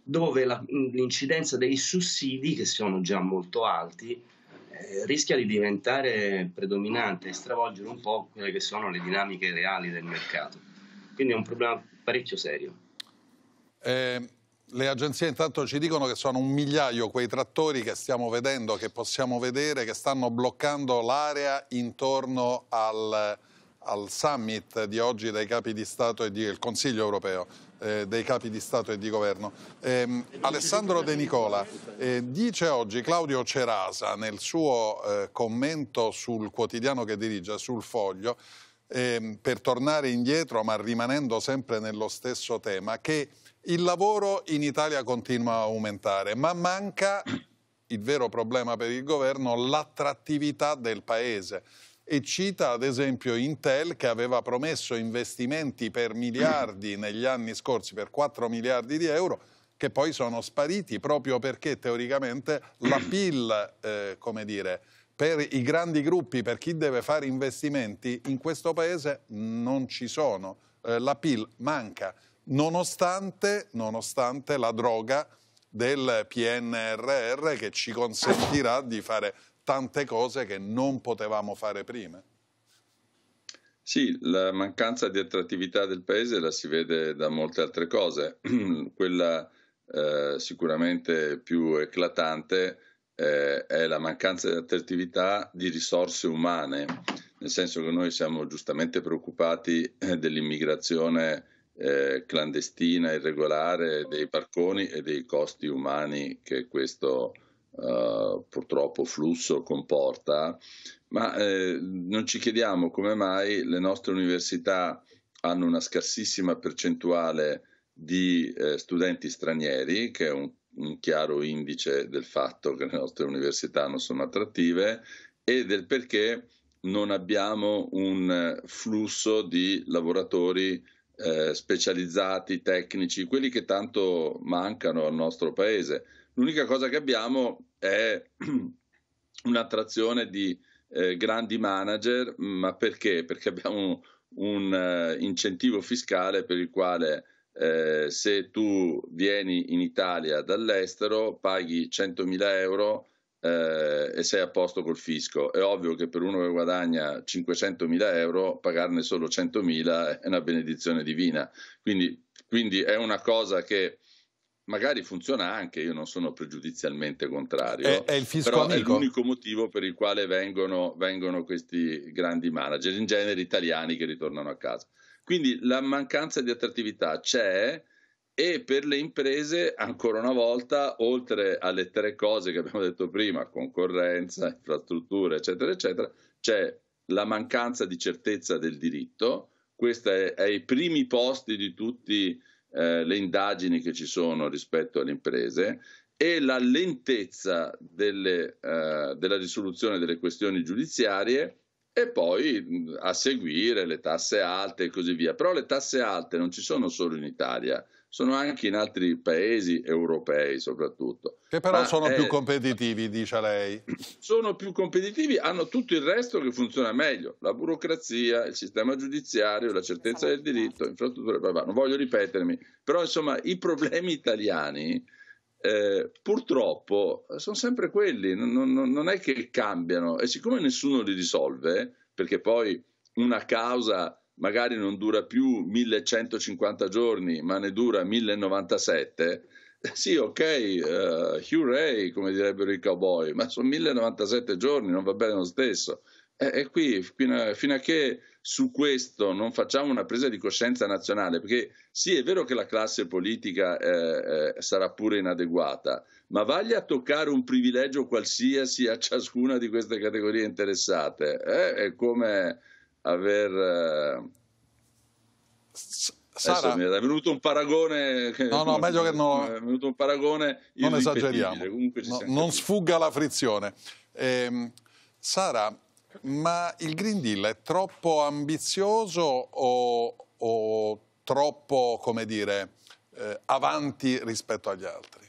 dove la, l'incidenza dei sussidi, che sono già molto alti, eh, rischia di diventare predominante e stravolgere un po' quelle che sono le dinamiche reali del mercato. Quindi è un problema parecchio serio. Eh, le agenzie intanto ci dicono che sono un migliaio quei trattori che stiamo vedendo, che possiamo vedere, che stanno bloccando l'area intorno al, al, summit di oggi dei capi di Stato e del Consiglio europeo. Eh, dei capi di Stato e di Governo. Eh, Alessandro De Nicola eh, dice oggi Claudio Cerasa nel suo eh, commento sul quotidiano che dirige, sul foglio, ehm, per tornare indietro, ma rimanendo sempre nello stesso tema, che il lavoro in Italia continua a aumentare, ma manca il vero problema per il governo, l'attrattività del paese e cita ad esempio Intel che aveva promesso investimenti per miliardi negli anni scorsi, per 4 miliardi di euro, che poi sono spariti proprio perché teoricamente la PIL, eh, come dire, per i grandi gruppi, per chi deve fare investimenti, in questo paese non ci sono. Eh, la PIL manca, nonostante, nonostante la droga del PNRR che ci consentirà di fare tante cose che non potevamo fare prima. Sì, la mancanza di attrattività del paese la si vede da molte altre cose. Quella eh, sicuramente più eclatante è eh, è la mancanza di attrattività di risorse umane, nel senso che noi siamo giustamente preoccupati eh, dell'immigrazione eh, clandestina, irregolare, dei barconi e dei costi umani che questo eh, purtroppo flusso comporta, ma eh, non ci chiediamo come mai le nostre università hanno una scarsissima percentuale di eh, studenti stranieri, che è un un chiaro indice del fatto che le nostre università non sono attrattive e del perché non abbiamo un flusso di lavoratori eh, specializzati, tecnici, quelli che tanto mancano al nostro paese. L'unica cosa che abbiamo è un'attrazione di eh, grandi manager, ma perché? Perché abbiamo un, uh, incentivo fiscale per il quale eh, se tu vieni in Italia dall'estero, paghi 100.000 euro eh, e sei a posto col fisco. È ovvio che per uno che guadagna 500.000 euro, pagarne solo 100.000 è una benedizione divina. Quindi, quindi è una cosa che magari funziona anche, io non sono pregiudizialmente contrario, è, è il fisco però amico. è l'unico motivo per il quale vengono, vengono questi grandi manager, in genere italiani che ritornano a casa. Quindi la mancanza di attrattività c'è e per le imprese, ancora una volta, oltre alle tre cose che abbiamo detto prima, concorrenza, infrastrutture, eccetera, eccetera, c'è la mancanza di certezza del diritto. Questa è ai primi posti di tutte eh, le indagini che ci sono rispetto alle imprese e la lentezza delle, eh, della risoluzione delle questioni giudiziarie e poi mm, a seguire le tasse alte e così via. Però le tasse alte non ci sono solo in Italia, sono anche in altri paesi europei soprattutto. Che però Ma sono è... più competitivi, dice lei. Sono più competitivi, hanno tutto il resto che funziona meglio, la burocrazia, il sistema giudiziario, la certezza del diritto, infrastrutture, non voglio ripetermi, però insomma i problemi italiani eh, purtroppo sono sempre quelli, non, non, non, è che cambiano e siccome nessuno li risolve, perché poi una causa magari non dura più 1150 giorni, ma ne dura 1097, sì, ok, uh, hooray, come direbbero i cowboy, ma sono 1097 giorni, non va bene lo stesso. E, e qui, fino a, fino a che su questo non facciamo una presa di coscienza nazionale, perché sì è vero che la classe politica eh, eh, sarà pure inadeguata, ma vaglia a toccare un privilegio qualsiasi a ciascuna di queste categorie interessate. Eh? È come aver... Eh, Sara, mi è venuto un paragone. No, no, meglio che no. È venuto un paragone. Non esageriamo. No, non sfugga la frizione. Eh, Sara, ma il Green Deal è troppo ambizioso o, o troppo, come dire, eh, avanti rispetto agli altri?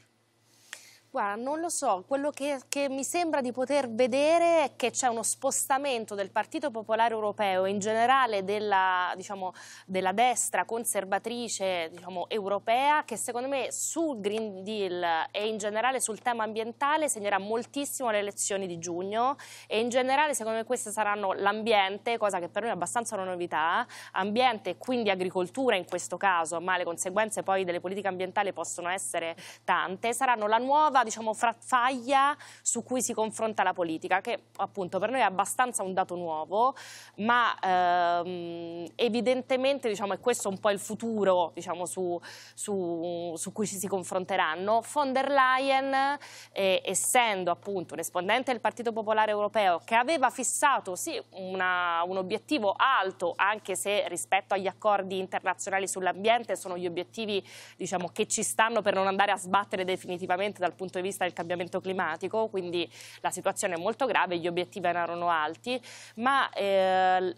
Guarda, non lo so, quello che, che, mi sembra di poter vedere è che c'è uno spostamento del Partito Popolare Europeo e in generale della, diciamo, della destra conservatrice diciamo, europea che secondo me sul Green Deal e in generale sul tema ambientale segnerà moltissimo le elezioni di giugno e in generale secondo me queste saranno l'ambiente, cosa che per noi è abbastanza una novità, ambiente e quindi agricoltura in questo caso, ma le conseguenze poi delle politiche ambientali possono essere tante, saranno la nuova nuova diciamo, frattaglia su cui si confronta la politica, che appunto per noi è abbastanza un dato nuovo, ma ehm, evidentemente diciamo, è questo un po' il futuro diciamo, su, su, su, cui ci si confronteranno. Von der Leyen, eh, essendo appunto un esponente del Partito Popolare Europeo, che aveva fissato sì, una, un obiettivo alto, anche se rispetto agli accordi internazionali sull'ambiente sono gli obiettivi diciamo, che ci stanno per non andare a sbattere definitivamente dal punto punto di vista del cambiamento climatico, quindi la situazione è molto grave, gli obiettivi erano alti, ma eh,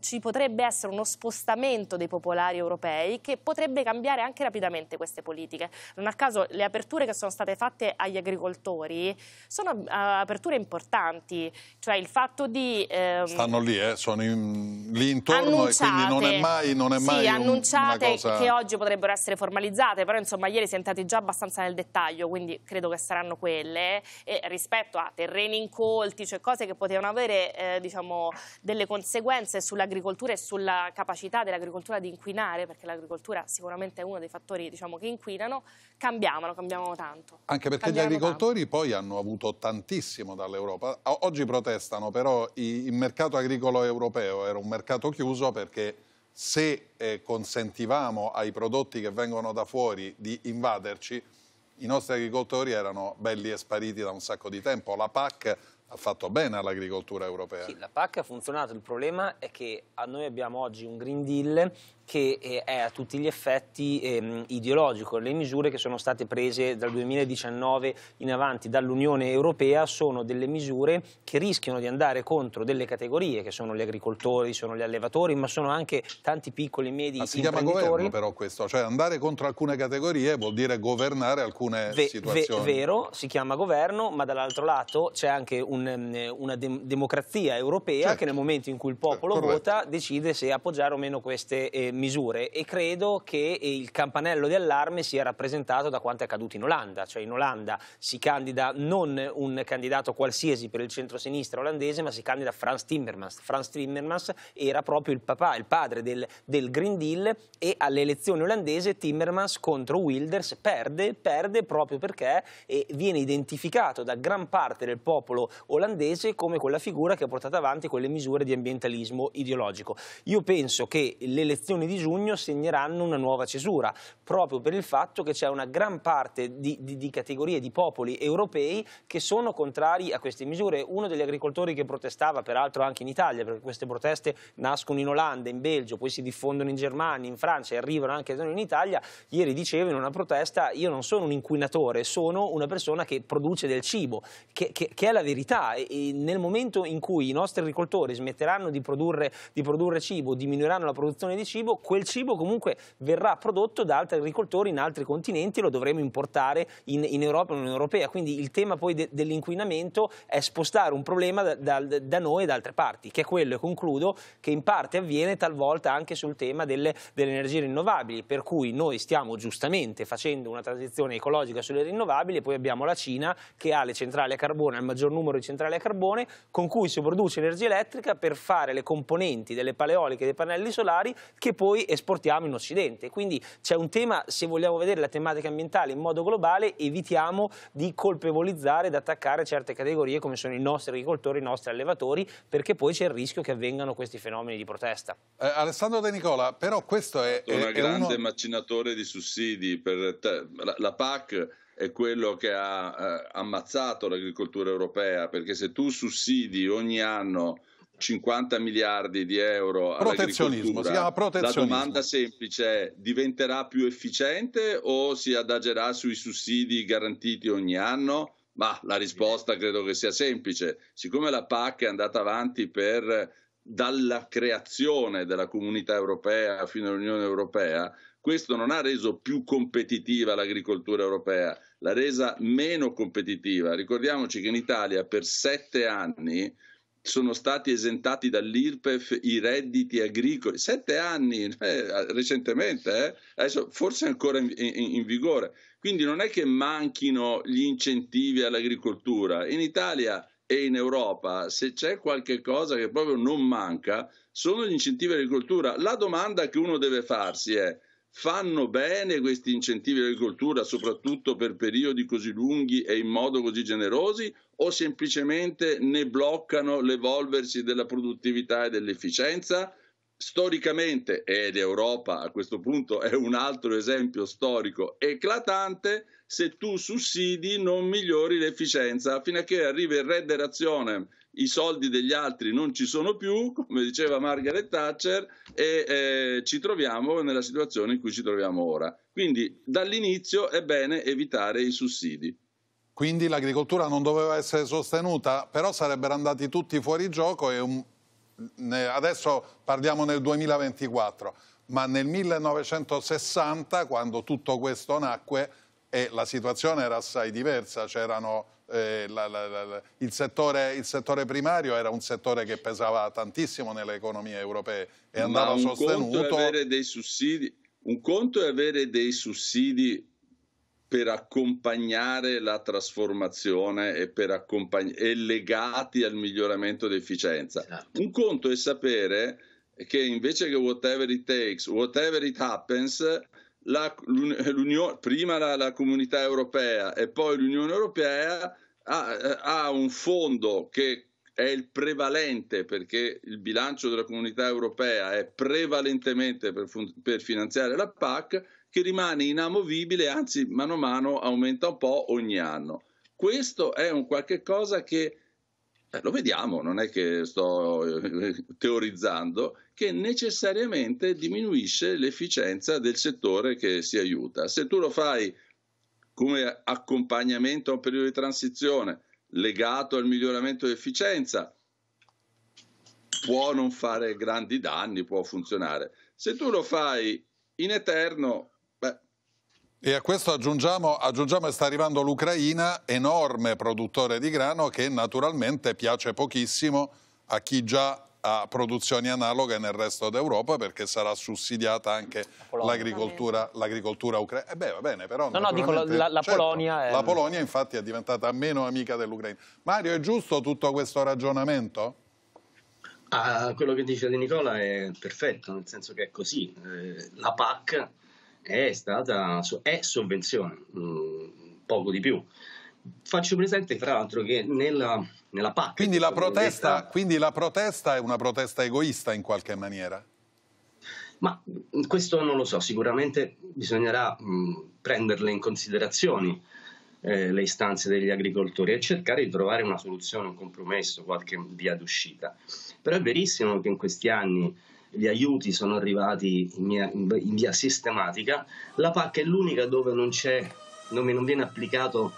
ci potrebbe essere uno spostamento dei popolari europei che potrebbe cambiare anche rapidamente queste politiche. Non a caso le aperture che sono state fatte agli agricoltori sono uh, aperture importanti, cioè il fatto di... Ehm, Stanno lì, eh, sono in, lì intorno e quindi non è mai, non è sì, mai annunciate un, cosa... che oggi potrebbero essere formalizzate, però insomma ieri si è entrati già abbastanza nel dettaglio, quindi credo credo che saranno quelle, e rispetto a terreni incolti, cioè cose che potevano avere eh, diciamo, delle conseguenze sull'agricoltura e sulla capacità dell'agricoltura di inquinare, perché l'agricoltura sicuramente è uno dei fattori diciamo, che inquinano, cambiavano, cambiavano tanto. Anche perché gli agricoltori tanto. poi hanno avuto tantissimo dall'Europa. Oggi protestano, però il mercato agricolo europeo era un mercato chiuso perché se eh, consentivamo ai prodotti che vengono da fuori di invaderci, i nostri agricoltori erano belli e spariti da un sacco di tempo. La PAC ha fatto bene all'agricoltura europea. Sì, la PAC ha funzionato, il problema è che noi abbiamo oggi un Green Deal che eh, è a tutti gli effetti ehm, ideologico. Le misure che sono state prese dal 2019 in avanti dall'Unione Europea sono delle misure che rischiano di andare contro delle categorie che sono gli agricoltori, sono gli allevatori, ma sono anche tanti piccoli e medi ma si chiama governo però questo, cioè andare contro alcune categorie vuol dire governare alcune ve, situazioni. Ve, vero, si chiama governo, ma dall'altro lato c'è anche un, ehm, una de democrazia europea certo. che nel momento in cui il popolo certo, vota decide se appoggiare o meno queste eh, misure e credo che il campanello di allarme sia rappresentato da quanto è accaduto in Olanda, cioè in Olanda si candida non un candidato qualsiasi per il centro-sinistra olandese ma si candida Franz Timmermans. Franz Timmermans era proprio il papà, il padre del, del Green Deal e alle elezioni olandese Timmermans contro Wilders perde, perde proprio perché viene identificato da gran parte del popolo olandese come quella figura che ha portato avanti quelle misure di ambientalismo ideologico. Io penso che le elezioni giorni di giugno segneranno una nuova cesura, proprio per il fatto che c'è una gran parte di, di, di categorie di popoli europei che sono contrari a queste misure. Uno degli agricoltori che protestava, peraltro anche in Italia, perché queste proteste nascono in Olanda, in Belgio, poi si diffondono in Germania, in Francia e arrivano anche da noi in Italia, ieri diceva in una protesta io non sono un inquinatore, sono una persona che produce del cibo, che, che, che è la verità. E nel momento in cui i nostri agricoltori smetteranno di produrre, di produrre cibo, diminuiranno la produzione di cibo, quel cibo comunque verrà prodotto da altri agricoltori in altri continenti e lo dovremo importare in, in Europa, in Unione Europea. Quindi il tema poi de, dell'inquinamento è spostare un problema da, da, da, noi e da altre parti, che è quello, e concludo, che in parte avviene talvolta anche sul tema delle, delle energie rinnovabili, per cui noi stiamo giustamente facendo una transizione ecologica sulle rinnovabili e poi abbiamo la Cina che ha le centrali a carbone, ha il maggior numero di centrali a carbone, con cui si produce energia elettrica per fare le componenti delle paleoliche e dei pannelli solari che poi poi esportiamo in Occidente. Quindi c'è un tema, se vogliamo vedere la tematica ambientale in modo globale, evitiamo di colpevolizzare ed attaccare certe categorie come sono i nostri agricoltori, i nostri allevatori, perché poi c'è il rischio che avvengano questi fenomeni di protesta. Eh, Alessandro De Nicola, però questo è... è un grande uno... macinatore di sussidi per te, la, la PAC è quello che ha eh, ammazzato l'agricoltura europea, perché se tu sussidi ogni anno 50 miliardi di euro protezionismo, si chiama protezionismo. La domanda semplice è diventerà più efficiente o si adagerà sui sussidi garantiti ogni anno? Ma la risposta credo che sia semplice. Siccome la PAC è andata avanti per, dalla creazione della comunità europea fino all'Unione europea, questo non ha reso più competitiva l'agricoltura europea, l'ha resa meno competitiva. Ricordiamoci che in Italia per sette anni sono stati esentati dall'IRPEF i redditi agricoli, sette anni eh, recentemente, eh? Adesso, forse ancora in, in, in, vigore. Quindi non è che manchino gli incentivi all'agricoltura. In Italia e in Europa, se c'è qualche cosa che proprio non manca, sono gli incentivi all'agricoltura. La domanda che uno deve farsi è Fanno bene questi incentivi all'agricoltura, soprattutto per periodi così lunghi e in modo così generosi, o semplicemente ne bloccano l'evolversi della produttività e dell'efficienza? Storicamente, e l'Europa a questo punto è un altro esempio storico eclatante, se tu sussidi non migliori l'efficienza fino a che arriva il red derazione i soldi degli altri non ci sono più, come diceva Margaret Thatcher, e eh, ci troviamo nella situazione in cui ci troviamo ora. Quindi dall'inizio è bene evitare i sussidi. Quindi l'agricoltura non doveva essere sostenuta, però sarebbero andati tutti fuori gioco e un... adesso parliamo nel 2024, ma nel 1960, quando tutto questo nacque, eh, la situazione era assai diversa, c'erano eh, la, la, la, il, settore, il, settore, primario era un settore che pesava tantissimo nelle economie europee e andava un sostenuto. Conto avere dei sussidi, un conto è avere dei sussidi per accompagnare la trasformazione e, accompagn- e legati al miglioramento d'efficienza. Esatto. Un conto è sapere che invece che whatever it takes, whatever it happens, la, prima la, la, comunità europea e poi l'Unione europea ha, eh, ha un fondo che è il prevalente perché il bilancio della comunità europea è prevalentemente per, per, finanziare la PAC che rimane inamovibile, anzi mano a mano aumenta un po' ogni anno. Questo è un qualche cosa che eh, lo vediamo, non è che sto eh, teorizzando, che necessariamente diminuisce l'efficienza del settore che si aiuta. Se tu lo fai come accompagnamento a un periodo di transizione legato al miglioramento di efficienza, può non fare grandi danni, può funzionare. Se tu lo fai in eterno, e a questo aggiungiamo, aggiungiamo che sta arrivando l'Ucraina, enorme produttore di grano che naturalmente piace pochissimo a chi già ha produzioni analoghe nel resto d'Europa perché sarà sussidiata anche l'agricoltura, ucraina. E eh beh, va bene, però... No, no, dico la, la certo, Polonia... È... La Polonia infatti è diventata meno amica dell'Ucraina. Mario, è giusto tutto questo ragionamento? Ah, quello che dice Di Nicola è perfetto, nel senso che è così. Eh, la PAC è stata è sovvenzione, mm, poco di più. Faccio presente, fra l'altro, che nella, nella PAC... Quindi la, protesta, detta... quindi la protesta è una protesta egoista in qualche maniera? Ma mm, questo non lo so, sicuramente bisognerà mh, mm, prenderle in considerazione eh, le istanze degli agricoltori e cercare di trovare una soluzione, un compromesso, qualche via d'uscita. Però è verissimo che in questi anni gli aiuti sono arrivati in, mia, in via sistematica, la PAC è l'unica dove non, non, non viene applicato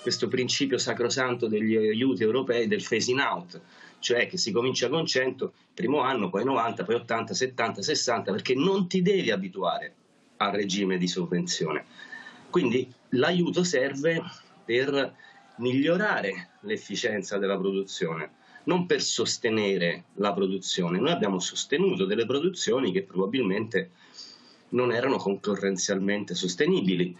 questo principio sacrosanto degli aiuti europei del phasing out, cioè che si comincia con 100, primo anno, poi 90, poi 80, 70, 60, perché non ti devi abituare al regime di sovvenzione. Quindi l'aiuto serve per migliorare l'efficienza della produzione non per sostenere la produzione. Noi abbiamo sostenuto delle produzioni che probabilmente non erano concorrenzialmente sostenibili.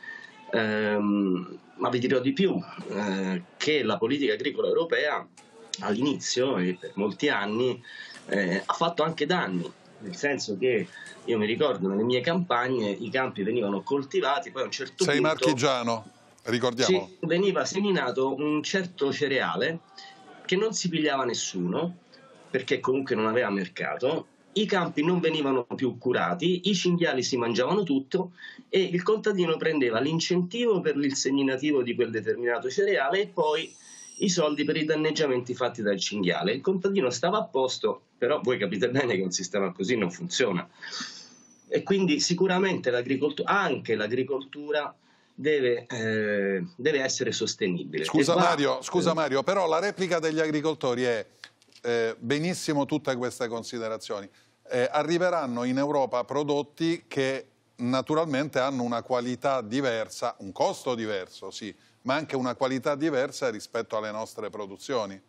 Ehm, ma vi dirò di più eh, che la politica agricola europea all'inizio e per molti anni eh, ha fatto anche danni, nel senso che io mi ricordo nelle mie campagne i campi venivano coltivati, poi a un certo Sei punto... Sei marchigiano, ricordiamo. Sì, veniva seminato un certo cereale che non si pigliava nessuno, perché comunque non aveva mercato, i campi non venivano più curati, i cinghiali si mangiavano tutto e il contadino prendeva l'incentivo per il seminativo di quel determinato cereale e poi i soldi per i danneggiamenti fatti dal cinghiale. Il contadino stava a posto, però voi capite bene che un sistema così non funziona. E quindi sicuramente l'agricoltura, anche l'agricoltura deve, eh, deve essere sostenibile. Scusa, va... Mario, scusa Mario, però la replica degli agricoltori è eh, benissimo tutte queste considerazioni. Eh, arriveranno in Europa prodotti che naturalmente hanno una qualità diversa, un costo diverso, sì, ma anche una qualità diversa rispetto alle nostre produzioni.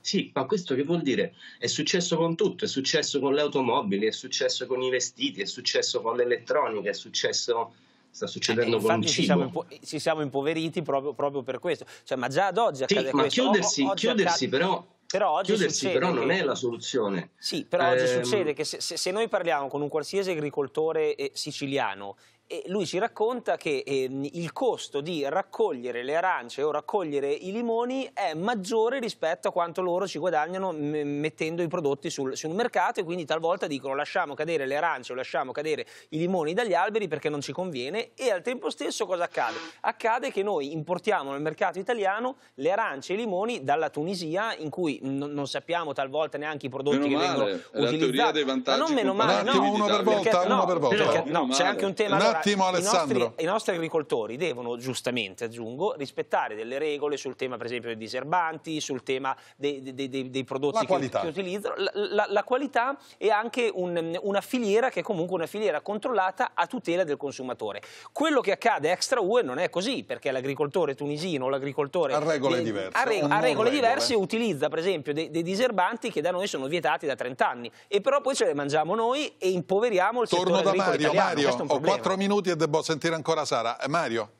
Sì, ma questo che vuol dire? È successo con tutto, è successo con le automobili, è successo con i vestiti, è successo con l'elettronica, è successo sta eh, succedendo eh, con il cibo. Ci siamo, ci siamo impoveriti proprio, proprio, per questo. Cioè, ma già ad oggi accade sì, questo. ma chiudersi, o, chiudersi accade... però... Però oggi chiudersi però non che... è la soluzione. Sì, però eh... oggi ehm, succede che se, se, noi parliamo con un qualsiasi agricoltore eh, siciliano e lui ci racconta che ehm, il costo di raccogliere le arance o raccogliere i limoni è maggiore rispetto a quanto loro ci guadagnano mettendo i prodotti sul, sul, mercato e quindi talvolta dicono lasciamo cadere le arance o lasciamo cadere i limoni dagli alberi perché non ci conviene e al tempo stesso cosa accade? Accade che noi importiamo nel mercato italiano le arance e i limoni dalla Tunisia in cui non sappiamo talvolta neanche i prodotti meno che male, vengono utilizzati. Ma non meno male, no, uno per volta, perché, uno no, per volta. Perché, no, c'è anche un tema attimo Alessandro. I nostri, I nostri, agricoltori devono, giustamente aggiungo, rispettare delle regole sul tema per esempio dei diserbanti, sul tema dei, dei, dei, dei prodotti che, che, utilizzano, la, la, la, qualità e anche un, una filiera che è comunque una filiera controllata a tutela del consumatore. Quello che accade extra UE non è così, perché l'agricoltore tunisino, o l'agricoltore... Ha regole diverse. Ha reg regole, regole diverse utilizza per esempio dei, dei diserbanti che da noi sono vietati da 30 anni e però poi ce le mangiamo noi e impoveriamo il Torno settore agricolo Mario, italiano. Mario, ho 4.000 minuti e devo sentire ancora Sara. Eh, Mario,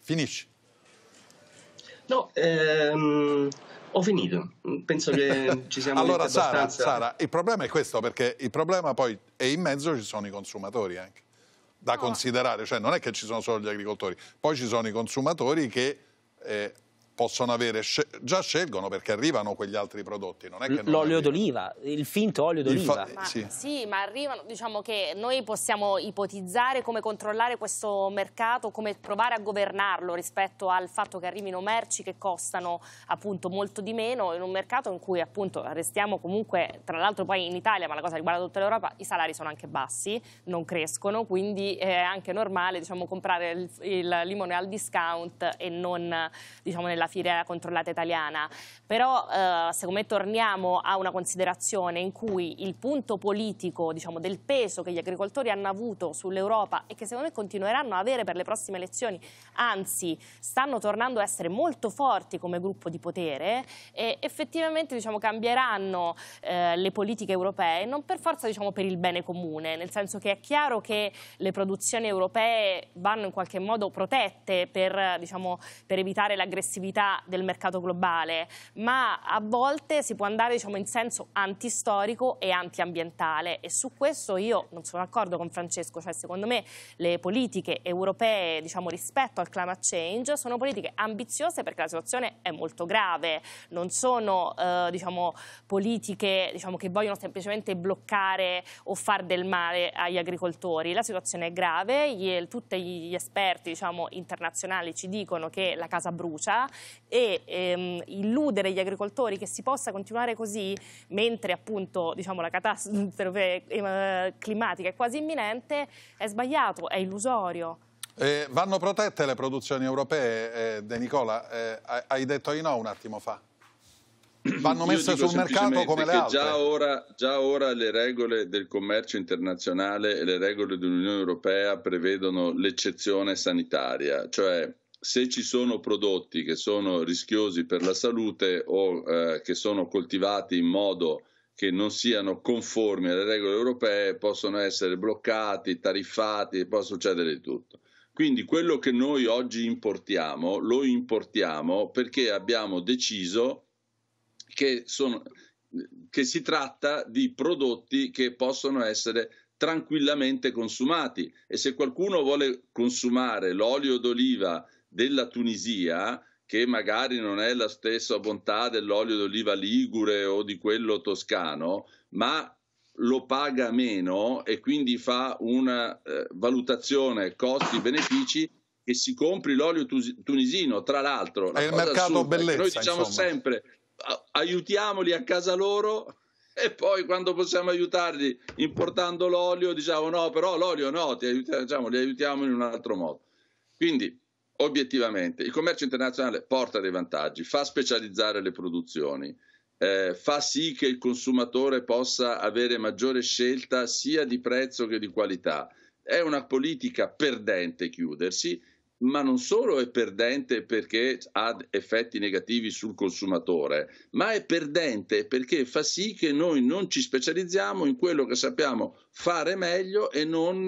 finisci. No, ehm, ho finito. Penso che ci siamo allora, Sara, abbastanza... Sara, il problema è questo, perché il problema poi è in mezzo ci sono i consumatori anche eh, da no. considerare, cioè non è che ci sono solo gli agricoltori, poi ci sono i consumatori che eh, possono avere, già scelgono perché arrivano quegli altri prodotti. L'olio d'oliva, il finto olio d'oliva. Fa... Eh, sì. sì. ma arrivano, diciamo che noi possiamo ipotizzare come controllare questo mercato, come provare a governarlo rispetto al fatto che arrivino merci che costano appunto molto di meno in un mercato in cui appunto restiamo comunque, tra l'altro poi in Italia, ma la cosa riguarda tutta l'Europa, i salari sono anche bassi, non crescono, quindi è anche normale diciamo, comprare il, il limone al discount e non diciamo nella filiera controllata italiana, però eh, secondo me torniamo a una considerazione in cui il punto politico diciamo, del peso che gli agricoltori hanno avuto sull'Europa e che secondo me continueranno a avere per le prossime elezioni, anzi stanno tornando a essere molto forti come gruppo di potere e effettivamente diciamo, cambieranno eh, le politiche europee, non per forza diciamo, per il bene comune, nel senso che è chiaro che le produzioni europee vanno in qualche modo protette per, diciamo, per evitare l'aggressività criticità del mercato globale, ma a volte si può andare diciamo, in senso antistorico e antiambientale e su questo io non sono d'accordo con Francesco, cioè secondo me le politiche europee diciamo, rispetto al climate change sono politiche ambiziose perché la situazione è molto grave, non sono eh, diciamo, politiche diciamo, che vogliono semplicemente bloccare o far del male agli agricoltori, la situazione è grave, tutti gli esperti diciamo, internazionali ci dicono che la casa brucia e ehm, illudere gli agricoltori che si possa continuare così mentre appunto diciamo, la catastrofe eh, climatica è quasi imminente è sbagliato, è illusorio. Eh, vanno protette le produzioni europee, eh, De Nicola, eh, hai detto di no un attimo fa. Vanno messe sul mercato come le altre. Già ora, già ora le regole del commercio internazionale e le regole dell'Unione Europea prevedono l'eccezione sanitaria, cioè se ci sono prodotti che sono rischiosi per la salute o eh, che sono coltivati in modo che non siano conformi alle regole europee, possono essere bloccati, tariffati, può succedere di tutto. Quindi quello che noi oggi importiamo, lo importiamo perché abbiamo deciso che, sono, che si tratta di prodotti che possono essere tranquillamente consumati e se qualcuno vuole consumare l'olio d'oliva della Tunisia che magari non è la stessa bontà dell'olio d'oliva ligure o di quello toscano, ma lo paga meno e quindi fa una eh, valutazione costi-benefici e si compri l'olio tu- tunisino. Tra l'altro, la è il mercato assurda, bellezza. Noi diciamo insomma. sempre aiutiamoli a casa loro e poi quando possiamo aiutarli importando l'olio diciamo no, però l'olio no, ti aiutiamo, diciamo, li aiutiamo in un altro modo. Quindi obiettivamente il commercio internazionale porta dei vantaggi, fa specializzare le produzioni, eh, fa sì che il consumatore possa avere maggiore scelta sia di prezzo che di qualità. È una politica perdente chiudersi, ma non solo è perdente perché ha effetti negativi sul consumatore, ma è perdente perché fa sì che noi non ci specializziamo in quello che sappiamo fare meglio e non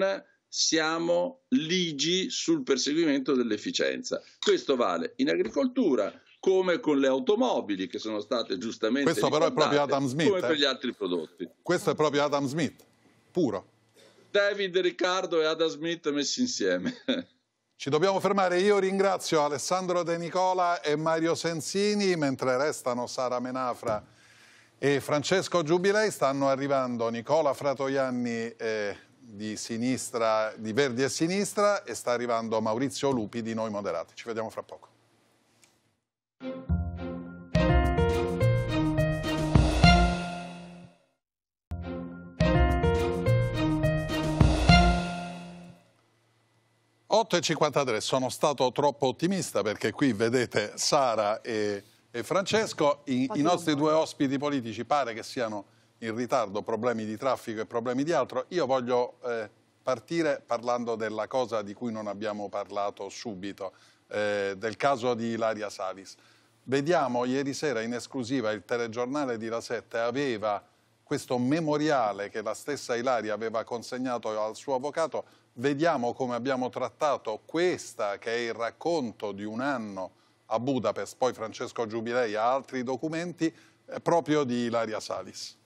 siamo ligi sul perseguimento dell'efficienza. Questo vale in agricoltura come con le automobili che sono state giustamente Questo però è proprio Adam Smith, come eh? per gli altri prodotti. Questo è proprio Adam Smith, puro. David Riccardo e Adam Smith messi insieme. Ci dobbiamo fermare, io ringrazio Alessandro De Nicola e Mario Sensini, mentre restano Sara Menafra e Francesco Giubilei, stanno arrivando Nicola Fratoianni e di sinistra, di Verdi a sinistra e sta arrivando Maurizio Lupi di Noi Moderati. Ci vediamo fra poco. e 53, sono stato troppo ottimista perché qui vedete Sara e, e Francesco, I, i nostri due ospiti politici pare che siano in ritardo, problemi di traffico e problemi di altro. Io voglio eh, partire parlando della cosa di cui non abbiamo parlato subito, eh, del caso di Ilaria Salis. Vediamo ieri sera in esclusiva il telegiornale di La Sette aveva questo memoriale che la stessa Ilaria aveva consegnato al suo avvocato. Vediamo come abbiamo trattato questa che è il racconto di un anno a Budapest, poi Francesco Giubilei ha altri documenti eh, proprio di Ilaria Salis.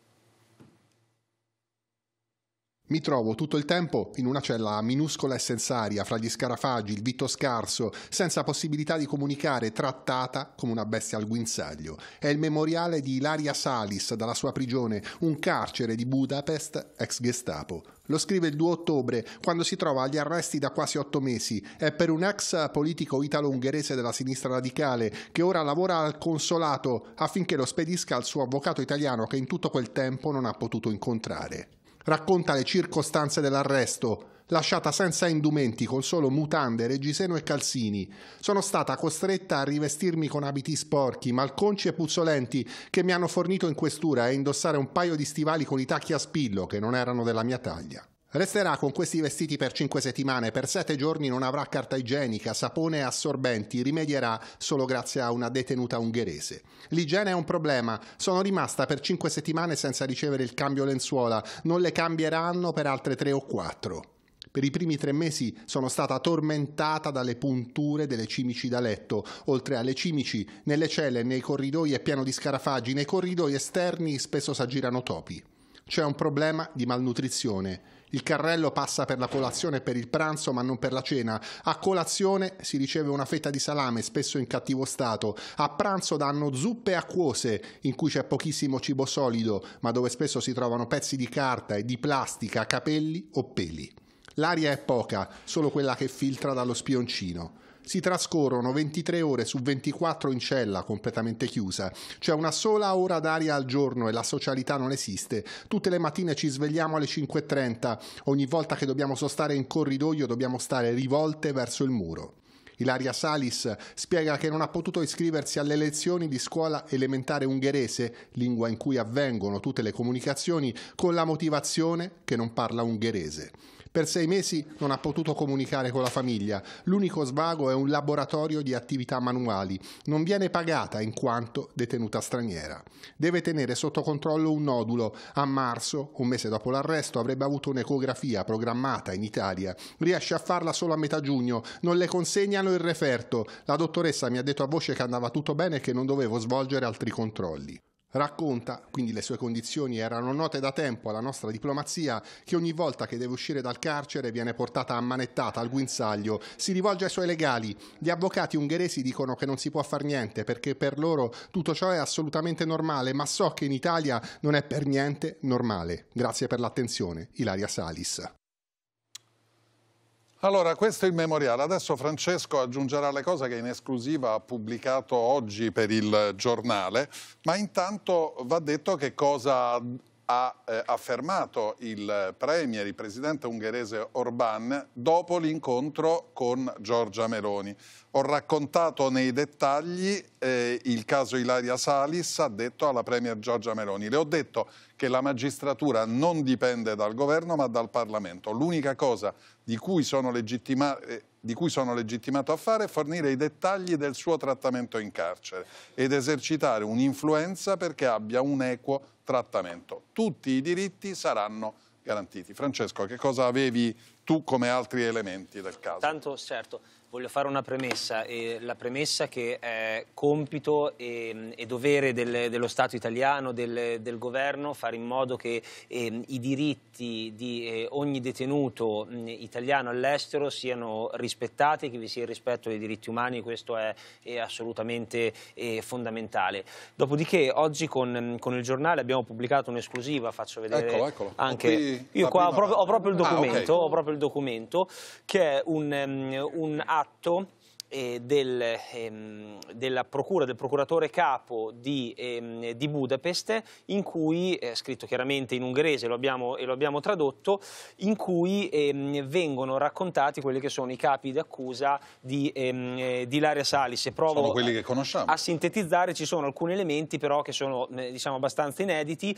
Mi trovo tutto il tempo in una cella minuscola e senzaria, fra gli scarafaggi, il vitto scarso, senza possibilità di comunicare, trattata come una bestia al guinzaglio. È il memoriale di Ilaria Salis dalla sua prigione, un carcere di Budapest, ex Gestapo. Lo scrive il 2 ottobre, quando si trova agli arresti da quasi otto mesi. È per un ex politico italo-ungherese della sinistra radicale, che ora lavora al consolato affinché lo spedisca al suo avvocato italiano che in tutto quel tempo non ha potuto incontrare. Racconta le circostanze dell'arresto. Lasciata senza indumenti col solo mutande, reggiseno e calzini, sono stata costretta a rivestirmi con abiti sporchi, malconci e puzzolenti che mi hanno fornito in questura e indossare un paio di stivali con i tacchi a spillo che non erano della mia taglia. Resterà con questi vestiti per 5 settimane, per 7 giorni non avrà carta igienica, sapone e assorbenti, rimedierà solo grazie a una detenuta ungherese. L'igiene è un problema, sono rimasta per 5 settimane senza ricevere il cambio lenzuola, non le cambieranno per altre 3 o 4. Per i primi tre mesi sono stata tormentata dalle punture delle cimici da letto. Oltre alle cimici, nelle celle, nei corridoi è pieno di scarafaggi, nei corridoi esterni spesso s'aggirano topi. C'è un problema di malnutrizione il carrello passa per la colazione e per il pranzo, ma non per la cena. A colazione si riceve una fetta di salame, spesso in cattivo stato. A pranzo danno zuppe acquose, in cui c'è pochissimo cibo solido, ma dove spesso si trovano pezzi di carta e di plastica, capelli o peli. L'aria è poca, solo quella che filtra dallo spioncino si trascorrono 23 ore su 24 in cella completamente chiusa, c'è una sola ora d'aria al giorno e la socialità non esiste, tutte le mattine ci svegliamo alle 5.30, ogni volta che dobbiamo sostare in corridoio dobbiamo stare rivolte verso il muro. Ilaria Salis spiega che non ha potuto iscriversi alle lezioni di scuola elementare ungherese, lingua in cui avvengono tutte le comunicazioni, con la motivazione che non parla ungherese. Per sei mesi non ha potuto comunicare con la famiglia. L'unico svago è un laboratorio di attività manuali. Non viene pagata in quanto detenuta straniera. Deve tenere sotto controllo un nodulo. A marzo, un mese dopo l'arresto, avrebbe avuto un'ecografia programmata in Italia. Riesce a farla solo a metà giugno. Non le consegnano il referto. La dottoressa mi ha detto a voce che andava tutto bene e che non dovevo svolgere altri controlli. Racconta, quindi le sue condizioni erano note da tempo alla nostra diplomazia, che ogni volta che deve uscire dal carcere viene portata ammanettata al guinzaglio, si rivolge ai suoi legali. Gli avvocati ungheresi dicono che non si può far niente perché per loro tutto ciò è assolutamente normale, ma so che in Italia non è per niente normale. Grazie per l'attenzione. Ilaria Salis. Allora, questo è il memoriale. Adesso Francesco aggiungerà le cose che in esclusiva ha pubblicato oggi per il giornale, ma intanto va detto che cosa ha eh, affermato il premier, il presidente ungherese Orban, dopo l'incontro con Giorgia Meloni. Ho raccontato nei dettagli eh, il caso Ilaria Salis, ha detto alla premier Giorgia Meloni. Le ho detto che la magistratura non dipende dal governo ma dal Parlamento. L'unica cosa di cui sono, legittima, eh, di cui sono legittimato a fare, fornire i dettagli del suo trattamento in carcere ed esercitare un'influenza perché abbia un equo trattamento. Tutti i diritti saranno garantiti. Francesco, che cosa avevi tu come altri elementi del caso? Tanto, certo voglio fare una premessa, eh, la premessa che è compito e, e dovere del, dello Stato italiano, del, del, governo, fare in modo che eh, i diritti di eh, ogni detenuto mh, italiano all'estero siano rispettati, che vi sia il rispetto dei diritti umani, questo è, è assolutamente eh, fondamentale. Dopodiché oggi con, con, il giornale abbiamo pubblicato un'esclusiva, faccio vedere ecco, eccolo, eccolo. anche... Qui, Io qua ho proprio, ho, proprio ah, okay. ho proprio, il documento, che è un, um, un atto fatto del, ehm, della procura, del procuratore capo di, ehm, di Budapest, in cui, eh, scritto chiaramente in ungherese lo abbiamo, e lo abbiamo tradotto, in cui ehm, vengono raccontati quelli che sono i capi d'accusa di, ehm, di Ilaria Salis. Se provo A sintetizzare, ci sono alcuni elementi però che sono eh, diciamo, abbastanza inediti.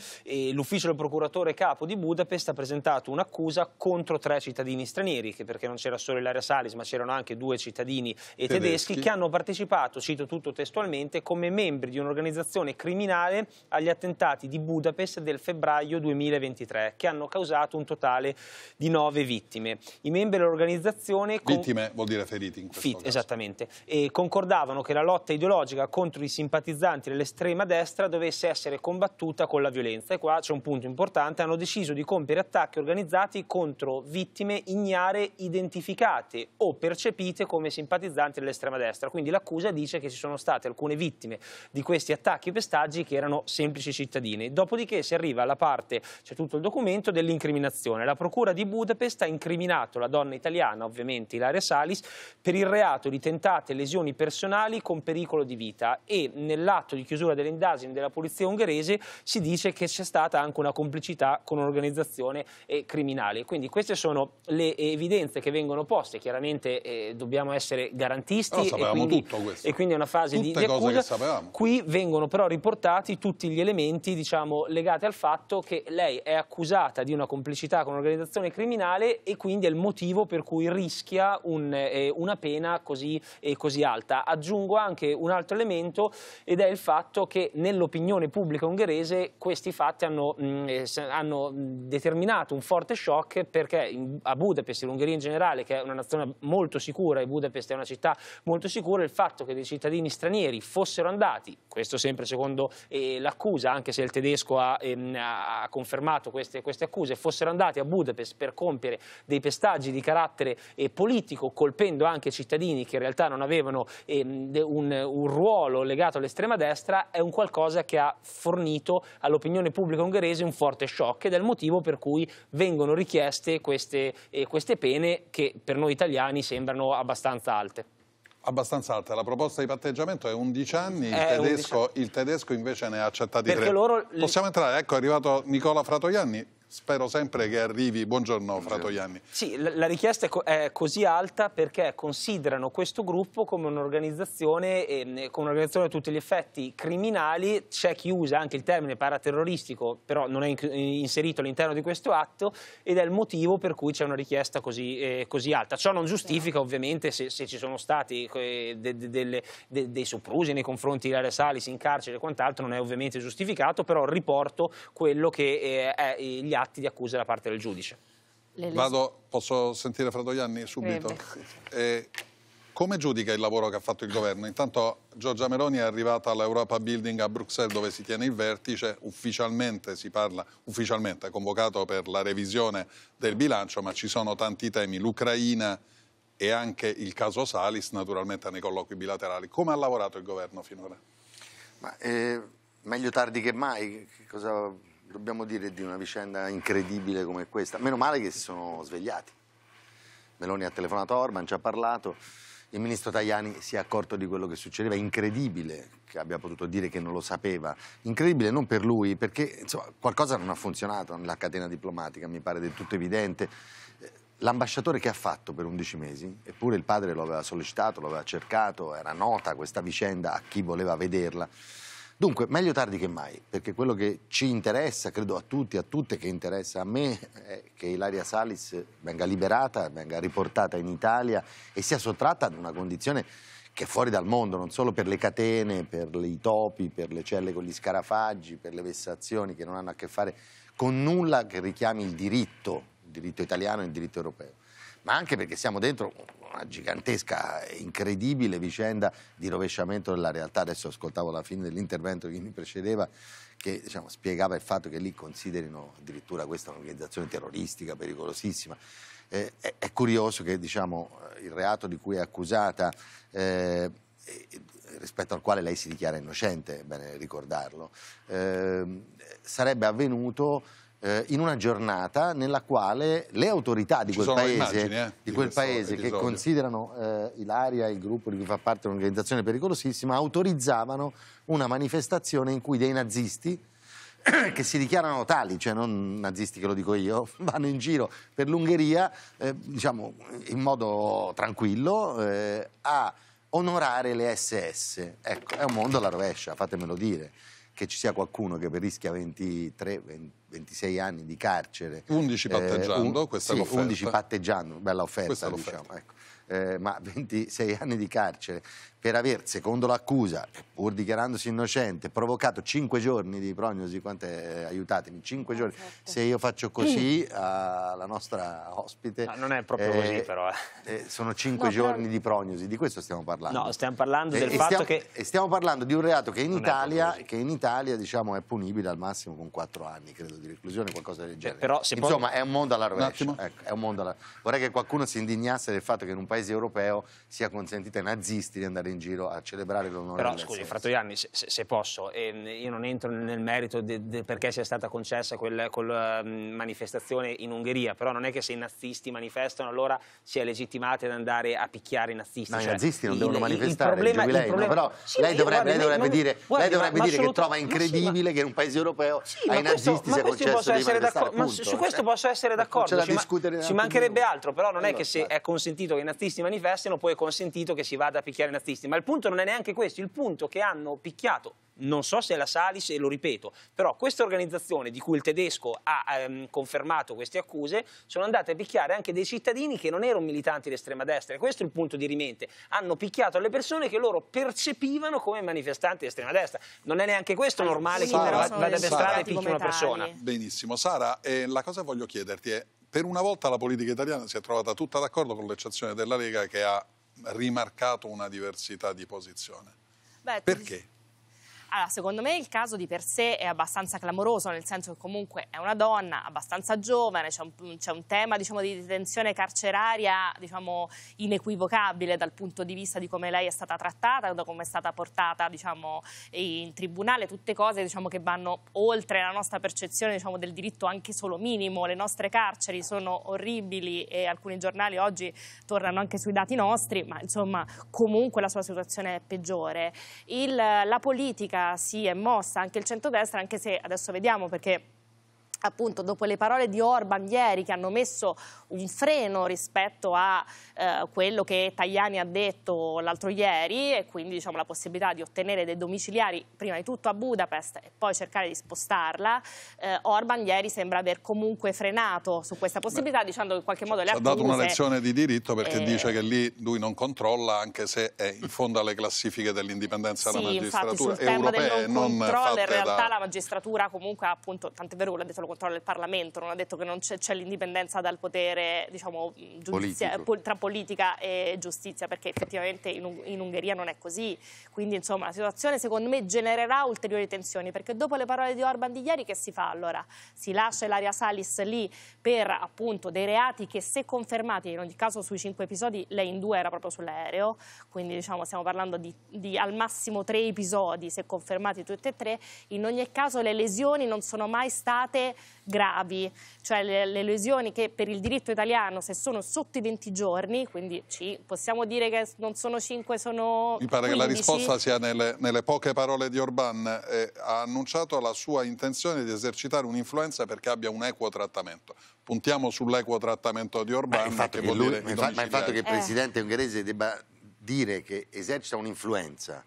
l'ufficio del procuratore capo di Budapest ha presentato un'accusa contro tre cittadini stranieri, perché non c'era solo Laria Salis ma c'erano anche due cittadini tedeschi. tedeschi che hanno partecipato, cito tutto testualmente, come membri di un'organizzazione criminale agli attentati di Budapest del febbraio 2023 che hanno causato un totale di nove vittime. I membri dell'organizzazione... Con... Vittime vuol dire feriti in questo Fit, caso. Esattamente. E concordavano che la lotta ideologica contro i simpatizzanti dell'estrema destra dovesse essere combattuta con la violenza. E qua c'è un punto importante. Hanno deciso di compiere attacchi organizzati contro vittime ignare identificate o percepite come simpatizzanti militanti dell'estrema destra. Quindi l'accusa dice che ci sono state alcune vittime di questi attacchi e pestaggi che erano semplici cittadini. Dopodiché si arriva alla parte, c'è tutto il documento, dell'incriminazione. La procura di Budapest ha incriminato la donna italiana, ovviamente Ilaria Salis, per il reato di tentate lesioni personali con pericolo di vita e nell'atto di chiusura delle indagini della polizia ungherese si dice che c'è stata anche una complicità con un'organizzazione eh, criminale. Quindi queste sono le evidenze che vengono poste, chiaramente eh, dobbiamo essere garantiti garantisti e quindi, e quindi, è una fase Tutte di, di accusa. Qui vengono però riportati tutti gli elementi diciamo, legati al fatto che lei è accusata di una complicità con un'organizzazione criminale e quindi è il motivo per cui rischia un, eh, una pena così, eh, così alta. Aggiungo anche un altro elemento ed è il fatto che nell'opinione pubblica ungherese questi fatti hanno, mh, mm, eh, hanno, mm, determinato un forte shock perché a Budapest, l'Ungheria in generale, che è una nazione molto sicura e Budapest è una città città molto sicure, il fatto che dei cittadini stranieri fossero andati, questo sempre secondo eh, l'accusa, anche se il tedesco ha, ehm, ha confermato queste, queste, accuse, fossero andati a Budapest per compiere dei pestaggi di carattere eh, politico, colpendo anche cittadini che in realtà non avevano ehm, un, un ruolo legato all'estrema destra, è un qualcosa che ha fornito all'opinione pubblica ungherese un forte shock ed è il motivo per cui vengono richieste queste, eh, queste pene che per noi italiani sembrano abbastanza alte abbastanza alta. La proposta di patteggiamento è 11 anni, il, eh, tedesco, 11 il tedesco, invece ne ha accettati Perché 3. Loro... Possiamo entrare? Ecco, è arrivato Nicola Fratoianni. Spero sempre che arrivi. Buongiorno, Buongiorno. Fratoianni. Sì, la richiesta è, co è, così alta perché considerano questo gruppo come un'organizzazione, eh, come a tutti gli effetti criminali. C'è chi usa anche il termine paraterroristico, però non è in inserito all'interno di questo atto ed è il motivo per cui c'è una richiesta così, eh, così, alta. Ciò non giustifica ovviamente se, se ci sono stati eh, de de delle, de dei soprusi nei confronti di Ilaria Salis in carcere e quant'altro, non è ovviamente giustificato, però riporto quello che eh, è eh, gli atti di accusa da parte del giudice. Vado, posso sentire Fradoianni subito? Eh, come giudica il lavoro che ha fatto il governo? Intanto Giorgia Meloni è arrivata all'Europa Building a Bruxelles dove si tiene il vertice, ufficialmente si parla, ufficialmente è convocato per la revisione del bilancio, ma ci sono tanti temi, l'Ucraina e anche il caso Salis naturalmente nei colloqui bilaterali. Come ha lavorato il governo finora? Ma, eh, meglio tardi che mai, cosa dobbiamo dire di una vicenda incredibile come questa. Meno male che si sono svegliati. Meloni ha telefonato a Orban, ci ha parlato. Il ministro Tajani si è accorto di quello che succedeva, incredibile che abbia potuto dire che non lo sapeva, incredibile non per lui, perché insomma, qualcosa non ha funzionato nella catena diplomatica, mi pare del tutto evidente. Eh, l'ambasciatore che ha fatto per 11 mesi, eppure il padre lo aveva sollecitato, lo aveva cercato, era nota questa vicenda a chi voleva vederla, Dunque, meglio tardi che mai, perché quello che ci interessa, credo a tutti, a tutte che interessa a me, è che Ilaria Salis venga liberata, venga riportata in Italia e sia sottratta ad una condizione che è fuori dal mondo, non solo per le catene, per i topi, per le celle con gli scarafaggi, per le vessazioni che non hanno a che fare con nulla che richiami il diritto, il diritto italiano e il diritto europeo, ma anche perché siamo dentro una gigantesca, incredibile vicenda di rovesciamento della realtà. Adesso ascoltavo la fine dell'intervento che mi precedeva che diciamo, spiegava il fatto che lì considerino addirittura questa un'organizzazione terroristica pericolosissima. Eh, è, è, curioso che diciamo, eh, il reato di cui è accusata, eh, rispetto al quale lei si dichiara innocente, è bene ricordarlo, eh, sarebbe avvenuto eh, in una giornata nella quale le autorità di Ci quel paese, immagini, eh, di quel paese che considerano eh, Ilaria il gruppo di cui fa parte un'organizzazione pericolosissima, autorizzavano una manifestazione in cui dei nazisti che si dichiarano tali, cioè non nazisti che lo dico io, vanno in giro per l'Ungheria, eh, diciamo, in modo tranquillo, eh, a onorare le SS. Ecco, è un mondo alla rovescia, fatemelo dire che ci sia qualcuno che rischia 23, 20, 26 anni di carcere. 11 eh, patteggiando, eh, un, questa sì, è l'offerta. 11 patteggiando, bella offerta, questa diciamo, ecco. eh, ma 26 anni di carcere per aver, secondo l'accusa, pur dichiarandosi innocente, provocato cinque giorni di prognosi, quant'è, aiutatemi, cinque giorni, ah, certo. se io faccio così mm. alla nostra ospite... No, non è proprio eh, così però. Eh. eh. sono cinque no, giorni però... di prognosi, di questo stiamo parlando. No, stiamo parlando eh, del fatto stiamo, che... E stiamo parlando di un reato che in, Italia, che in Italia, diciamo, è punibile al massimo con quattro anni, credo, di reclusione, qualcosa del eh, genere. Però, se Insomma, poi... è un mondo alla rovescia. Ecco, è un mondo alla... Vorrei che qualcuno si indignasse del fatto che in un paese europeo sia consentito ai nazisti di andare andare in giro a celebrare l'onore. Però scusi, Frato Ianni, se, se, posso, ehm, io non entro nel merito del perché sia stata concessa quella, quella mm, manifestazione in Ungheria, però non è che se i nazisti manifestano allora si è legittimati ad andare a picchiare i nazisti. Ma cioè, i nazisti non il, devono manifestare, il problema, il problema... No, però sì, lei dovrebbe, guardi, lei dovrebbe non, dire, guardi, lei dovrebbe ma, dire ma che trova incredibile ma, che in un paese europeo sì, ai nazisti sia concesso di manifestare, Ma su questo posso essere eh, d'accordo, ci mancherebbe altro, però non è che se è consentito che i nazisti manifestino, poi è consentito che si vada a picchiare i nazisti visti, ma il punto non è neanche questo, il punto che hanno picchiato non so se la Salis e lo ripeto, però questa organizzazione di cui il tedesco ha ehm, confermato queste accuse sono andate a picchiare anche dei cittadini che non erano militanti d'estrema destra e questo è il punto di rimente, hanno picchiato le persone che loro percepivano come manifestanti d'estrema destra, non è neanche questo normale sì, che vada per strada e picchi una persona. Benissimo, Sara, eh, la cosa che voglio chiederti è per una volta la politica italiana si è trovata tutta d'accordo con l'eccezione della Lega che ha rimarcato una diversità di posizione. Beh, Perché? Allora, secondo me il caso di per sé è abbastanza clamoroso, nel senso che comunque è una donna abbastanza giovane, c'è un, un, tema diciamo, di detenzione carceraria diciamo, inequivocabile dal punto di vista di come lei è stata trattata, da come è stata portata diciamo, in tribunale, tutte cose diciamo, che vanno oltre la nostra percezione diciamo, del diritto anche solo minimo. Le nostre carceri sono orribili e alcuni giornali oggi tornano anche sui dati nostri, ma insomma comunque la sua situazione è peggiore. Il, la politica politica si è mossa anche il centrodestra, anche se adesso vediamo perché appunto dopo le parole di Orban ieri che hanno messo un freno rispetto a eh, quello che Tajani ha detto l'altro ieri e quindi diciamo, la possibilità di ottenere dei domiciliari prima di tutto a Budapest e poi cercare di spostarla, eh, Orban ieri sembra aver comunque frenato su questa possibilità Beh, dicendo che in qualche modo le ha accuse... Ha dato una lezione di diritto perché eh, dice che lì lui non controlla anche se è in fondo alle classifiche dell'indipendenza della sì, magistratura infatti, sul europea. del non, non controllo in realtà da... la magistratura comunque ha appunto, tant'è vero l'ha detto controlla il Parlamento, non ha detto che non c'è, l'indipendenza dal potere diciamo, mm, giudizia, pol, tra politica e giustizia, perché effettivamente in, in, Ungheria non è così. Quindi insomma la situazione secondo me genererà ulteriori tensioni, perché dopo le parole di Orban di ieri che si fa? Allora si lascia l'aria Salis lì per appunto dei reati che se confermati, in ogni caso sui cinque episodi, lei in due era proprio sull'aereo, quindi diciamo stiamo parlando di, di al massimo tre episodi se confermati tutti e tre, in ogni caso le lesioni non sono mai state gravi, cioè le, le, lesioni che per il diritto italiano se sono sotto i 20 giorni, quindi ci, possiamo dire che non sono 5, sono Mi pare 15. che la risposta sia nelle, nelle poche parole di Orban, eh, ha annunciato la sua intenzione di esercitare un'influenza perché abbia un equo trattamento. Puntiamo sull'equo trattamento di Orban, ma che, che lui, ma il fatto che il eh. presidente eh. ungherese debba dire che esercita un'influenza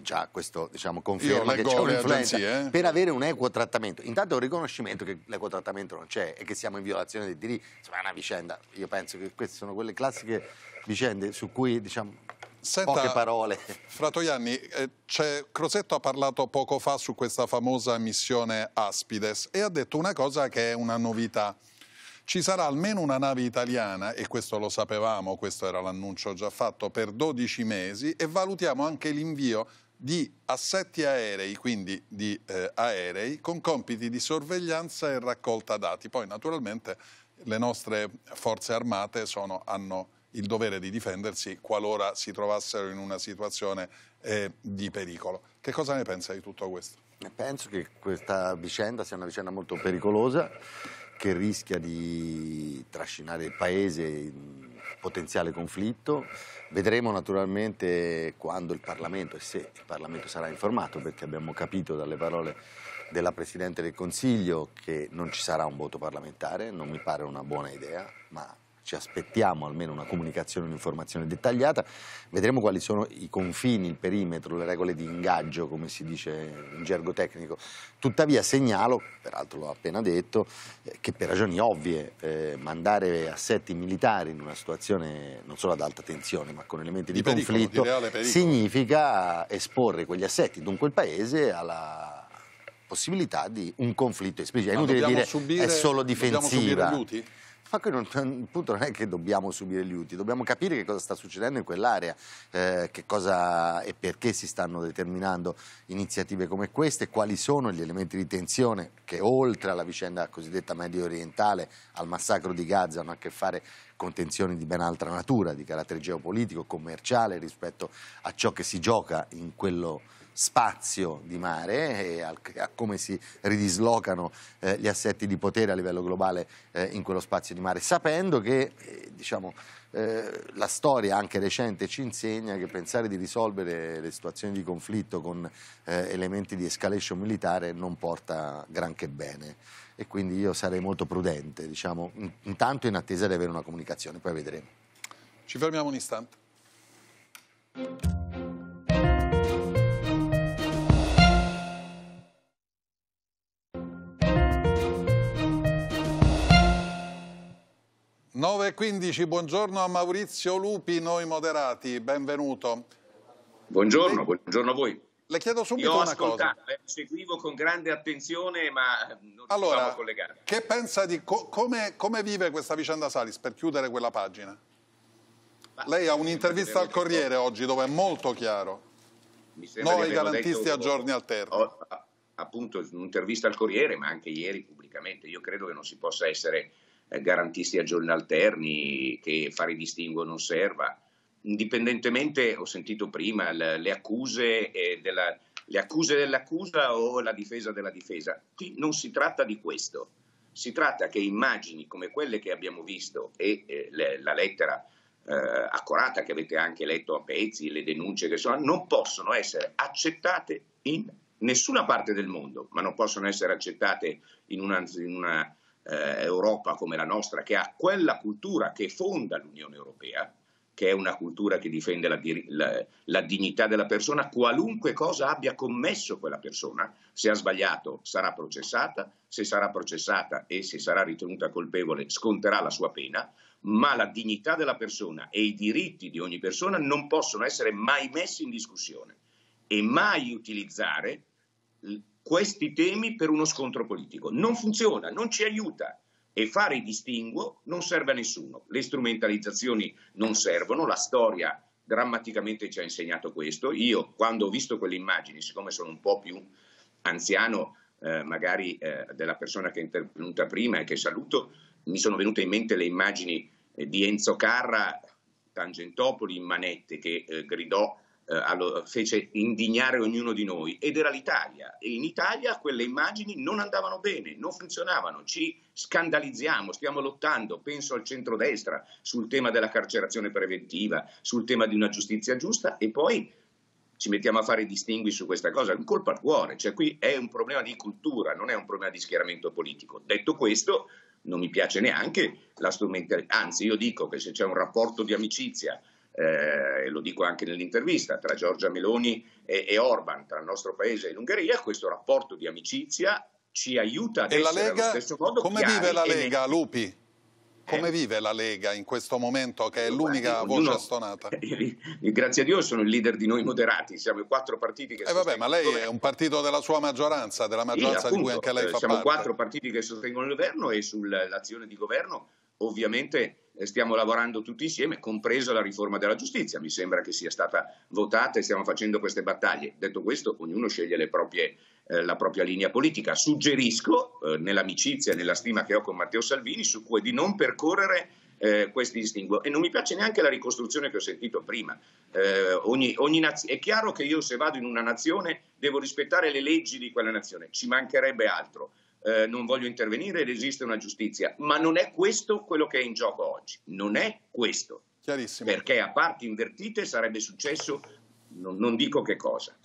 già questo diciamo, conferma che c'è un'influenza, eh? per avere un equo trattamento. Intanto un riconoscimento che l'equo trattamento non c'è e che siamo in violazione dei diritti, insomma è una vicenda, io penso che queste sono quelle classiche vicende su cui diciamo, Senta, poche parole. Fratoianni, eh, Crosetto ha parlato poco fa su questa famosa missione Aspides e ha detto una cosa che è una novità ci sarà almeno una nave italiana, e questo lo sapevamo, questo era l'annuncio già fatto, per 12 mesi e valutiamo anche l'invio di assetti aerei, quindi di eh, aerei, con compiti di sorveglianza e raccolta dati. Poi naturalmente le nostre forze armate sono, hanno il dovere di difendersi qualora si trovassero in una situazione eh, di pericolo. Che cosa ne pensa di tutto questo? Penso che questa vicenda sia una vicenda molto pericolosa che rischia di trascinare il Paese in potenziale conflitto. Vedremo naturalmente quando il Parlamento e se il Parlamento sarà informato, perché abbiamo capito dalle parole della Presidente del Consiglio che non ci sarà un voto parlamentare, non mi pare una buona idea, ma ci aspettiamo almeno una comunicazione, un'informazione dettagliata, vedremo quali sono i confini, il perimetro, le regole di ingaggio, come si dice in gergo tecnico. Tuttavia segnalo, peraltro l'ho appena detto, eh, che per ragioni ovvie eh, mandare assetti militari in una situazione non solo ad alta tensione, ma con elementi di, di conflitto, di significa esporre quegli assetti, dunque il Paese, alla possibilità di un conflitto esplicito. È inutile dire che è solo difensiva. Dobbiamo subire gli ma qui non, appunto, non è che dobbiamo subire gli UTI, dobbiamo capire che cosa sta succedendo in quell'area, eh, che cosa e perché si stanno determinando iniziative come queste, quali sono gli elementi di tensione che oltre alla vicenda cosiddetta medio orientale, al massacro di Gaza, hanno a che fare con tensioni di ben altra natura, di carattere geopolitico, commerciale rispetto a ciò che si gioca in quello spazio di mare e eh, al, a come si ridislocano eh, gli assetti di potere a livello globale eh, in quello spazio di mare, sapendo che eh, diciamo, eh, la storia anche recente ci insegna che pensare di risolvere le situazioni di conflitto con eh, elementi di escalation militare non porta granché bene e quindi io sarei molto prudente, diciamo, intanto in attesa di avere una comunicazione, poi vedremo. Ci fermiamo un istante. 9.15, buongiorno a Maurizio Lupi, noi moderati, benvenuto. Buongiorno, buongiorno a voi. Le chiedo subito una cosa. Io eh, seguivo con grande attenzione, ma eh, non allora, collegare. Che pensa di co come, come, vive questa vicenda Salis per chiudere quella pagina? Ma Lei ha un'intervista al Corriere detto... oggi dove è molto chiaro. Noi garantisti a giorni alterni. appunto un'intervista al Corriere, ma anche ieri pubblicamente. Io credo che non si possa essere eh, garantisti a giorni alterni, che fare distinguo non serva. Indipendentemente, ho sentito prima le accuse, eh, della, le accuse dell'accusa o la difesa della difesa. Qui non si tratta di questo, si tratta che immagini come quelle che abbiamo visto e eh, le, la lettera eh, accurata che avete anche letto a pezzi, le denunce che sono, non possono essere accettate in nessuna parte del mondo, ma non possono essere accettate in una, in una eh, Europa come la nostra, che ha quella cultura che fonda l'Unione Europea, che è una cultura che difende la, la, la, dignità della persona, qualunque cosa abbia commesso quella persona, se ha sbagliato sarà processata, se sarà processata e se sarà ritenuta colpevole sconterà la sua pena, ma la dignità della persona e i diritti di ogni persona non possono essere mai messi in discussione e mai utilizzare questi temi per uno scontro politico. Non funziona, non ci aiuta e fare i distinguo non serve a nessuno. Le strumentalizzazioni non servono, la storia drammaticamente ci ha insegnato questo. Io quando ho visto quelle immagini, siccome sono un po' più anziano eh, magari eh, della persona che è intervenuta prima e che saluto, mi sono venute in mente le immagini eh, di Enzo Carra, Tangentopoli in manette, che eh, gridò eh, allo, fece indignare ognuno di noi ed era l'Italia e in Italia quelle immagini non andavano bene, non funzionavano, ci scandalizziamo, stiamo lottando, penso al centrodestra sul tema della carcerazione preventiva, sul tema di una giustizia giusta e poi ci mettiamo a fare distingui su questa cosa, è un colpo al cuore, cioè qui è un problema di cultura, non è un problema di schieramento politico. Detto questo, non mi piace neanche la strumentalizzazione, anzi io dico che se c'è un rapporto di amicizia eh, e lo dico anche nell'intervista, tra Giorgia Meloni e, e Orban, tra il nostro paese e l'Ungheria, questo rapporto di amicizia ci aiuta ad e essere Lega, allo stesso modo Come vive la Lega, ne... Lupi? Come eh? vive la Lega in questo momento che è l'unica voce stonata? Eh, grazie a Dio sono il leader di noi moderati, siamo i quattro partiti che eh vabbè, ma lei è un partito della sua maggioranza, della maggioranza sì, appunto, cui anche lei eh, fa siamo parte. Siamo quattro partiti che sostengono il governo e sull'azione di governo ovviamente eh, stiamo lavorando tutti insieme, compresa la riforma della giustizia. Mi sembra che sia stata votata e stiamo facendo queste battaglie. Detto questo, ognuno sceglie proprie, eh, la propria linea politica. Suggerisco, eh, nell'amicizia e nella stima che ho con Matteo Salvini, su cui di non percorrere eh, questi distinguo. E non mi piace neanche la ricostruzione che ho sentito prima. Eh, ogni, ogni naz- è chiaro che io se vado in una nazione devo rispettare le leggi di quella nazione, ci mancherebbe altro eh, non voglio intervenire ed esiste una giustizia, ma non è questo quello che è in gioco oggi, non è questo. Perché a parti invertite sarebbe successo non, non dico che cosa.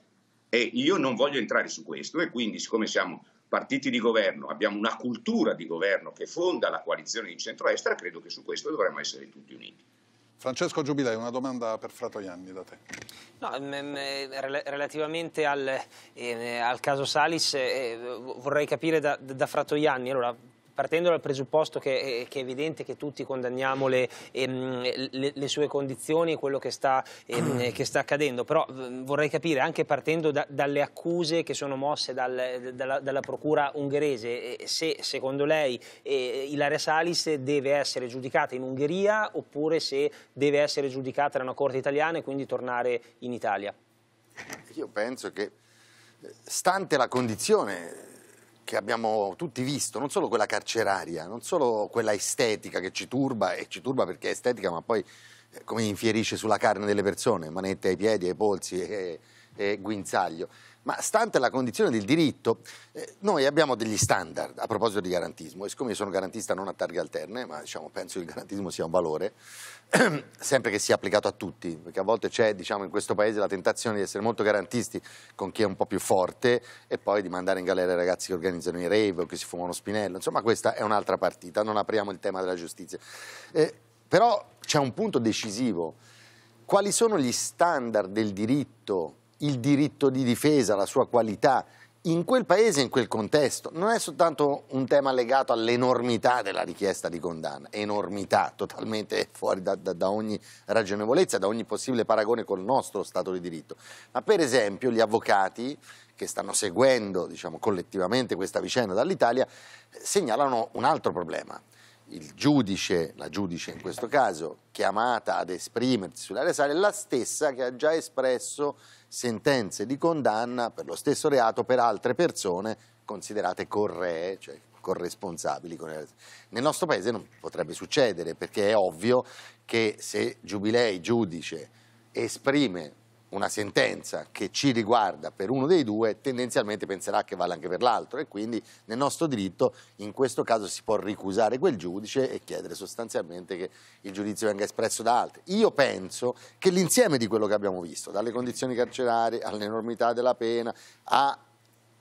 E io non voglio entrare su questo e quindi siccome siamo partiti di governo, abbiamo una cultura di governo che fonda la coalizione di centro centrodestra, credo che su questo dovremmo essere tutti uniti. Francesco Giubilei, una domanda per Frato Ianni da te. No, relativamente al, eh, al, caso Salis eh, vorrei capire da, da Ianni, allora partendo dal presupposto che, eh, che, è evidente che tutti condanniamo le, ehm, le, le sue condizioni e quello che sta, ehm, che sta, accadendo, però ehm, vorrei capire, anche partendo da, dalle accuse che sono mosse dal, dalla, dalla, procura ungherese, eh, se secondo lei eh, Ilaria Salis deve essere giudicata in Ungheria oppure se deve essere giudicata da una corte italiana e quindi tornare in Italia? Io penso che, stante la condizione che abbiamo tutti visto, non solo quella carceraria, non solo quella estetica che ci turba, e ci turba perché è estetica, ma poi eh, come infierisce sulla carne delle persone, manette ai piedi, ai polsi e, e guinzaglio. Ma stante la condizione del diritto, eh, noi abbiamo degli standard a proposito di garantismo, e siccome io sono garantista non a targhe alterne, ma diciamo, penso che il garantismo sia un valore, sempre che sia applicato a tutti, perché a volte c'è diciamo, in questo paese la tentazione di essere molto garantisti con chi è un po' più forte e poi di mandare in galera i ragazzi che organizzano i rave o che si fumano spinello, insomma questa è un'altra partita, non apriamo il tema della giustizia. Eh, però c'è un punto decisivo, quali sono gli standard del diritto, il diritto di difesa, la sua qualità, in quel paese, in quel contesto, non è soltanto un tema legato all'enormità della richiesta di condanna, enormità totalmente fuori da, da, da, ogni ragionevolezza, da ogni possibile paragone col nostro Stato di diritto, ma per esempio gli avvocati che stanno seguendo diciamo, collettivamente questa vicenda dall'Italia segnalano un altro problema. Il giudice, la giudice in questo caso, chiamata ad esprimersi sull'area Sale, è la stessa che ha già espresso sentenze di condanna per lo stesso reato per altre persone considerate corree, cioè corresponsabili. Nel nostro paese non potrebbe succedere perché è ovvio che se Giubilei, giudice, esprime una sentenza che ci riguarda per uno dei due tendenzialmente penserà che vale anche per l'altro e quindi nel nostro diritto in questo caso si può ricusare quel giudice e chiedere sostanzialmente che il giudizio venga espresso da altri. Io penso che l'insieme di quello che abbiamo visto, dalle condizioni carcerarie all'enormità della pena, a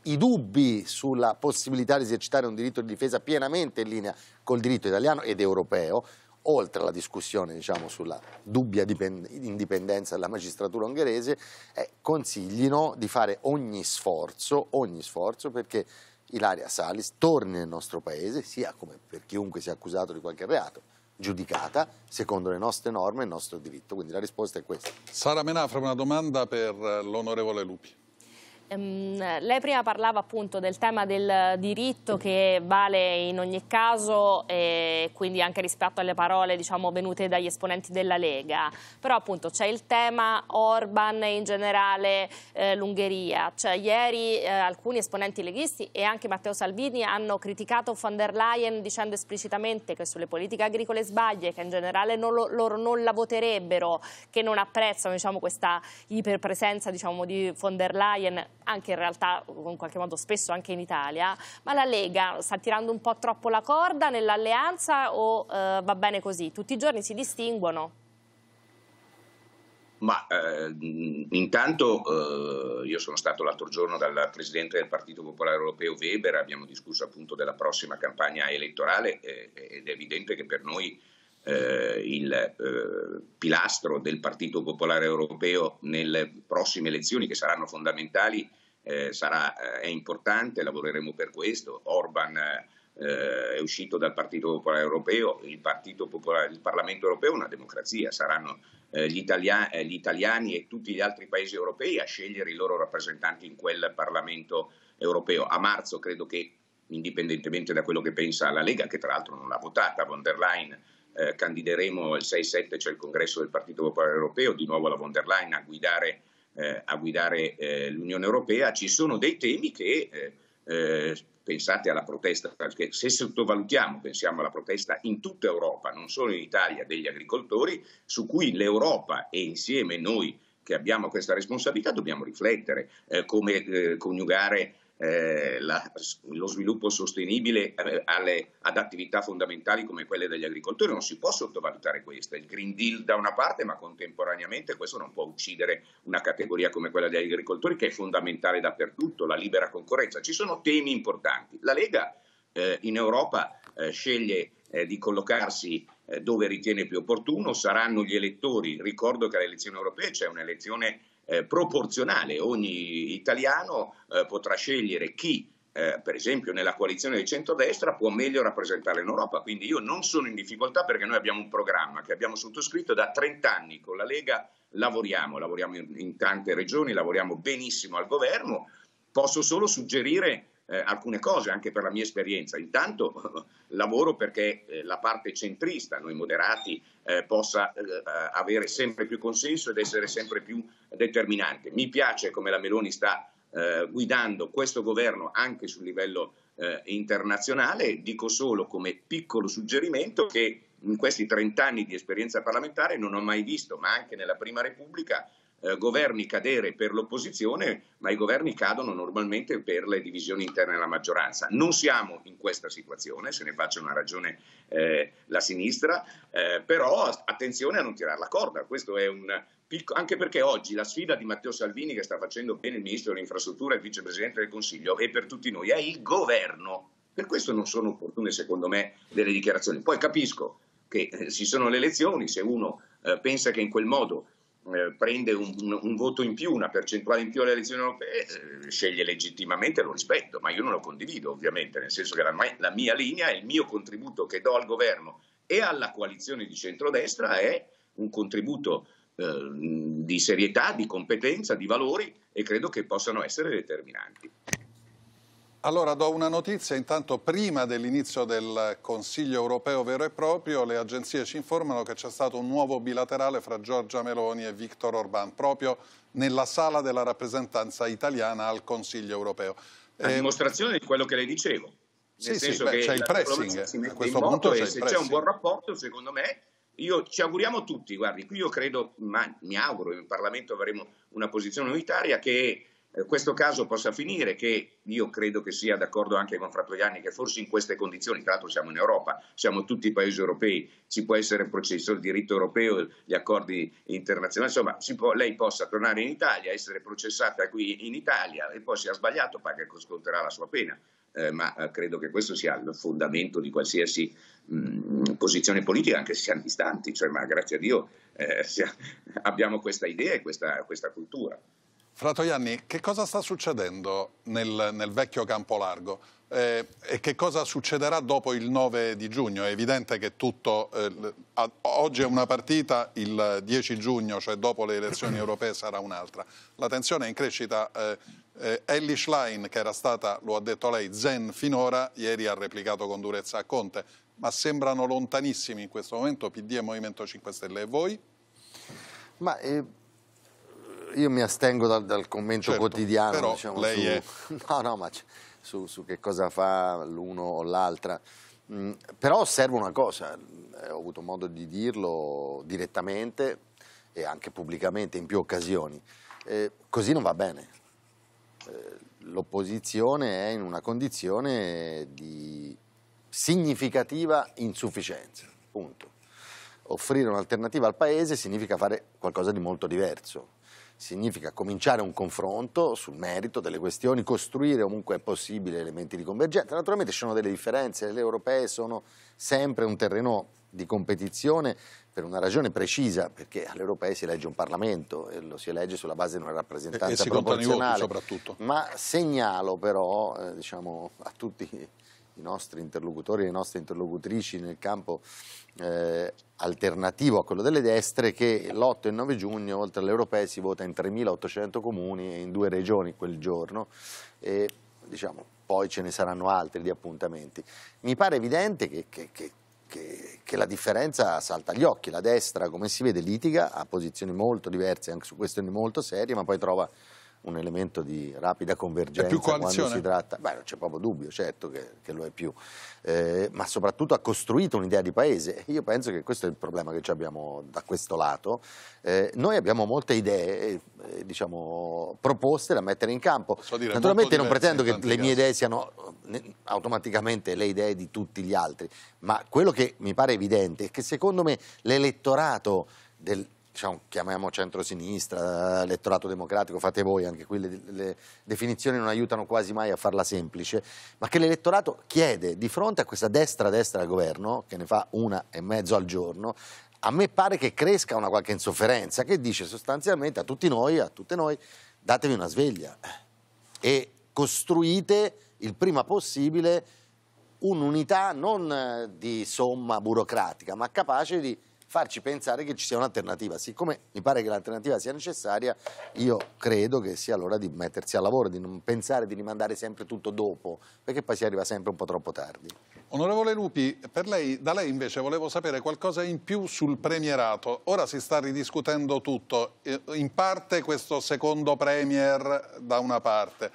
i dubbi sulla possibilità di esercitare un diritto di difesa pienamente in linea col diritto italiano ed europeo, oltre alla discussione diciamo, sulla dubbia indipendenza della magistratura ungherese, eh, consiglino di fare ogni sforzo, ogni sforzo perché Ilaria Salis torni nel nostro paese, sia come per chiunque sia accusato di qualche reato, giudicata secondo le nostre norme e il nostro diritto. Quindi la risposta è questa. Sara Menafra, una domanda per l'onorevole Lupi. Ehm, lei prima parlava appunto del tema del diritto che vale in ogni caso e quindi anche rispetto alle parole diciamo, venute dagli esponenti della Lega, però appunto c'è il tema Orban e in generale eh, l'Ungheria, cioè, ieri eh, alcuni esponenti leghisti e anche Matteo Salvini hanno criticato von der Leyen dicendo esplicitamente che sulle politiche agricole sbaglie, che in generale non lo, loro non la voterebbero, che non apprezzano diciamo, questa iperpresenza diciamo, di von der Leyen anche in realtà in qualche modo spesso anche in Italia, ma la Lega sta tirando un po' troppo la corda nell'alleanza o eh, va bene così? Tutti i giorni si distinguono? Ma eh, intanto eh, io sono stato l'altro giorno dal Presidente del Partito Popolare Europeo Weber, abbiamo discusso appunto della prossima campagna elettorale eh, ed è evidente che per noi eh, il eh, pilastro del Partito Popolare Europeo nelle prossime elezioni che saranno fondamentali eh, sarà, eh, è importante, lavoreremo per questo. Orban eh, è uscito dal Partito Popolare Europeo, il, Partito Popolare, il Parlamento Europeo è una democrazia, saranno eh, gli, Italia gli, italiani e tutti gli altri paesi europei a scegliere i loro rappresentanti in quel Parlamento Europeo. A marzo credo che indipendentemente da quello che pensa la Lega, che tra l'altro non l'ha votata, von der Leyen eh, candideremo il 6-7, c'è cioè il congresso del Partito Popolare Europeo, di nuovo la von der Leyen a guidare, eh, a guidare eh, l'Unione Europea, ci sono dei temi che, eh, eh, pensate alla protesta, perché se sottovalutiamo, pensiamo alla protesta in tutta Europa, non solo in Italia, degli agricoltori, su cui l'Europa e insieme noi che abbiamo questa responsabilità dobbiamo riflettere, eh, come coniugare eh, la, lo sviluppo sostenibile eh, alle, ad attività fondamentali come quelle degli agricoltori. Non si può sottovalutare questo, Il Green Deal da una parte, ma contemporaneamente questo non può uccidere una categoria come quella degli agricoltori che è fondamentale dappertutto, la libera concorrenza. Ci sono temi importanti. La Lega eh, in Europa eh, sceglie eh, di collocarsi eh, dove ritiene più opportuno, saranno gli elettori. Ricordo che alle elezioni europee c'è un'elezione eh, proporzionale, ogni italiano eh, potrà scegliere chi eh, per esempio nella coalizione di centrodestra può meglio rappresentare l'Europa. Quindi io non sono in difficoltà perché noi abbiamo un programma che abbiamo sottoscritto da 30 anni con la Lega, lavoriamo, lavoriamo in, in tante regioni, lavoriamo benissimo al governo, posso solo suggerire eh, alcune cose anche per la mia esperienza. Intanto lavoro perché eh, la parte centrista, noi moderati, eh, possa eh, eh, avere sempre più consenso ed essere sempre più determinante. Mi piace come la Meloni sta eh, guidando questo governo anche sul livello internazionale. Dico solo come piccolo suggerimento che in questi 30 anni di esperienza parlamentare non ho mai visto, ma anche nella Prima Repubblica, eh, governi cadere per l'opposizione, ma i governi cadono normalmente per le divisioni interne della maggioranza. Non siamo in questa situazione, se ne faccia una ragione eh, la sinistra, eh, però attenzione a non tirare la corda, questo è un picco, anche perché oggi la sfida di Matteo Salvini, che sta facendo bene il ministro delle infrastrutture e il vicepresidente del Consiglio, e per tutti noi, è il governo. Per questo non sono opportune, secondo me, delle dichiarazioni. Poi capisco che eh, ci sono le elezioni, se uno eh, pensa che in quel modo eh, prende un, un, un, voto in più, una percentuale in più alle elezioni europee, eh, sceglie legittimamente, lo rispetto, ma io non lo condivido ovviamente, nel senso che la, la mia linea e il mio contributo che do al governo e alla coalizione di centrodestra è un contributo eh, di serietà, di competenza, di valori e credo che possano essere determinanti. Allora do una notizia, intanto prima dell'inizio del Consiglio europeo vero e proprio le agenzie ci informano che c'è stato un nuovo bilaterale fra Giorgia Meloni e Viktor Orban proprio nella sala della rappresentanza italiana al Consiglio europeo. A eh, dimostrazione di quello che le dicevo. Nel sì, senso sì, che c'è il pressing, eh, a questo punto c'è e se c'è un buon rapporto secondo me io, ci auguriamo tutti, guardi, qui io credo, ma mi auguro, in Parlamento avremo una posizione unitaria che eh, questo caso possa finire, che io credo che sia d'accordo anche con Fratoiani che forse in queste condizioni, tra l'altro siamo in Europa, siamo tutti paesi europei, ci può essere processo, di diritto europeo, gli accordi internazionali, insomma può, lei possa tornare in Italia, essere processata qui in Italia e poi se ha sbagliato paga e sconterà la sua pena. Eh, ma eh, credo che questo sia il fondamento di qualsiasi mh, posizione politica, anche se siamo distanti, cioè, ma grazie a Dio eh, abbiamo questa idea e questa, questa cultura. Frato Gianni, che cosa sta succedendo nel, nel vecchio campo largo? Eh, e che cosa succederà dopo il 9 di giugno? È evidente che tutto, eh, ad, oggi è una partita, il 10 giugno, cioè dopo le elezioni europee, sarà un'altra. La tensione è in crescita. Eh, eh, Ellie Schlein, che era stata, lo ha detto lei, zen finora, ieri ha replicato con durezza a Conte, ma sembrano lontanissimi in questo momento PD e Movimento 5 Stelle. E voi? Ma, eh, io mi astengo dal, dal commento certo, quotidiano. Però diciamo, lei su, è... No, no, ma su, su che cosa fa l'uno o l'altra. Mm, però osservo una cosa, eh, ho avuto modo di dirlo direttamente e anche pubblicamente in più occasioni. Eh, così non va bene. Eh, L'opposizione è in una condizione di significativa insufficienza, punto. Offrire un'alternativa al Paese significa fare qualcosa di molto diverso significa cominciare un confronto sul merito delle questioni, costruire comunque è possibile elementi di convergenza. Naturalmente ci sono delle differenze, le europee sono sempre un terreno di competizione per una ragione precisa, perché alle europee si elegge un Parlamento e lo si elegge sulla base di una rappresentanza e, e si proporzionale. Voti soprattutto. Ma segnalo però eh, diciamo, a tutti i nostri interlocutori e le nostre interlocutrici nel campo eh, alternativo a quello delle destre che l'8 e il 9 giugno oltre alle europee si vota in 3.800 comuni e in due regioni quel giorno e diciamo, poi ce ne saranno altri di appuntamenti. Mi pare evidente che, che, che che, che, la differenza salta agli occhi. La destra, come si vede, litiga, ha posizioni molto diverse, anche su questioni molto serie, ma poi trova un elemento di rapida convergenza quando si tratta, beh non c'è proprio dubbio, certo che, che lo è più, eh, ma soprattutto ha costruito un'idea di paese. Io penso che questo è il problema che abbiamo da questo lato. Eh, noi abbiamo molte idee, eh, diciamo, proposte da mettere in campo. So dire, Naturalmente non pretendo che le mie idee siano eh, automaticamente le idee di tutti gli altri, ma quello che mi pare evidente è che secondo me l'elettorato del, diciamo, chiamiamo centrosinistra, elettorato democratico, fate voi, anche qui le, le, definizioni non aiutano quasi mai a farla semplice, ma che l'elettorato chiede di fronte a questa destra-destra al governo, che ne fa una e mezzo al giorno, a me pare che cresca una qualche insofferenza che dice sostanzialmente a tutti noi, a tutte noi, datevi una sveglia e costruite il prima possibile un'unità non di somma burocratica, ma capace di farci pensare che ci sia un'alternativa. Siccome mi pare che l'alternativa sia necessaria, io credo che sia l'ora di mettersi al lavoro, di non pensare di rimandare sempre tutto dopo, perché poi si arriva sempre un po' troppo tardi. Onorevole Lupi, lei, da lei invece volevo sapere qualcosa in più sul premierato. Ora si sta ridiscutendo tutto, eh, in parte questo secondo premier da una parte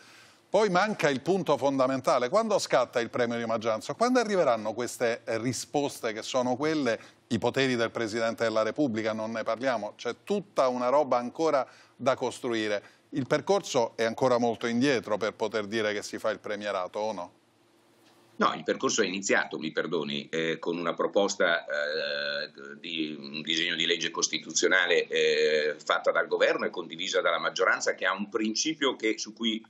poi manca il punto fondamentale, quando scatta il premio di maggioranza? Quando arriveranno queste risposte che sono quelle, i poteri del Presidente della Repubblica, non ne parliamo, c'è tutta una roba ancora da costruire. Il percorso è ancora molto indietro per poter dire che si fa il premierato o no? No, il percorso è iniziato, mi perdoni, eh, con una proposta eh, di un disegno di legge costituzionale eh, fatta dal governo e condivisa dalla maggioranza che ha un principio che, su cui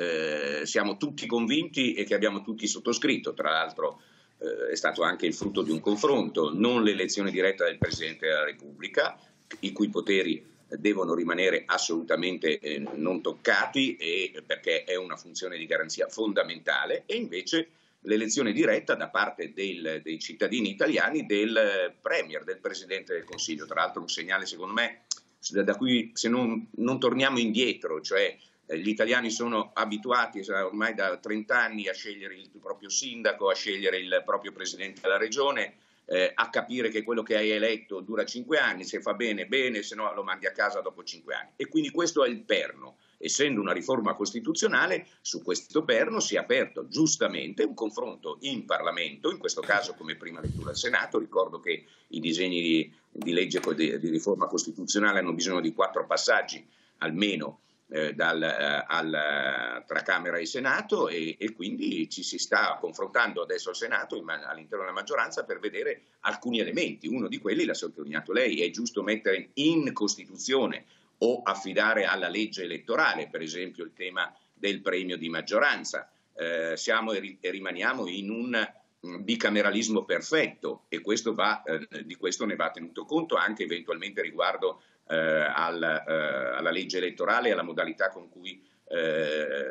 eh, siamo tutti convinti e che abbiamo tutti sottoscritto, tra l'altro eh, è stato anche il frutto di un confronto, non l'elezione diretta del Presidente della Repubblica, i cui poteri devono rimanere assolutamente eh, non toccati e, perché è una funzione di garanzia fondamentale e invece l'elezione diretta da parte del, dei cittadini italiani del eh, Premier, del Presidente del Consiglio. Tra l'altro un segnale secondo me da, cui se non, non torniamo indietro, cioè eh, gli italiani sono abituati cioè, ormai da 30 anni a scegliere il proprio sindaco, a scegliere il proprio presidente della regione, eh, a capire che quello che hai eletto dura 5 anni, se fa bene bene, se no lo mandi a casa dopo 5 anni. E quindi questo è il perno. Essendo una riforma costituzionale, su questo perno si è aperto giustamente un confronto in Parlamento, in questo caso come prima lettura al Senato. Ricordo che i disegni di, legge di riforma costituzionale hanno bisogno di quattro passaggi almeno eh, dal, eh, al, eh, tra Camera e Senato e, e, quindi ci si sta confrontando adesso al Senato all'interno della maggioranza per vedere alcuni elementi. Uno di quelli l'ha sottolineato lei, è giusto mettere in Costituzione o affidare alla legge elettorale, per esempio il tema del premio di maggioranza. Eh, siamo e, ri- e, rimaniamo in un mm, bicameralismo perfetto e questo va, eh, di questo ne va tenuto conto anche eventualmente riguardo eh, alla, eh, alla, legge elettorale e alla modalità con cui eh,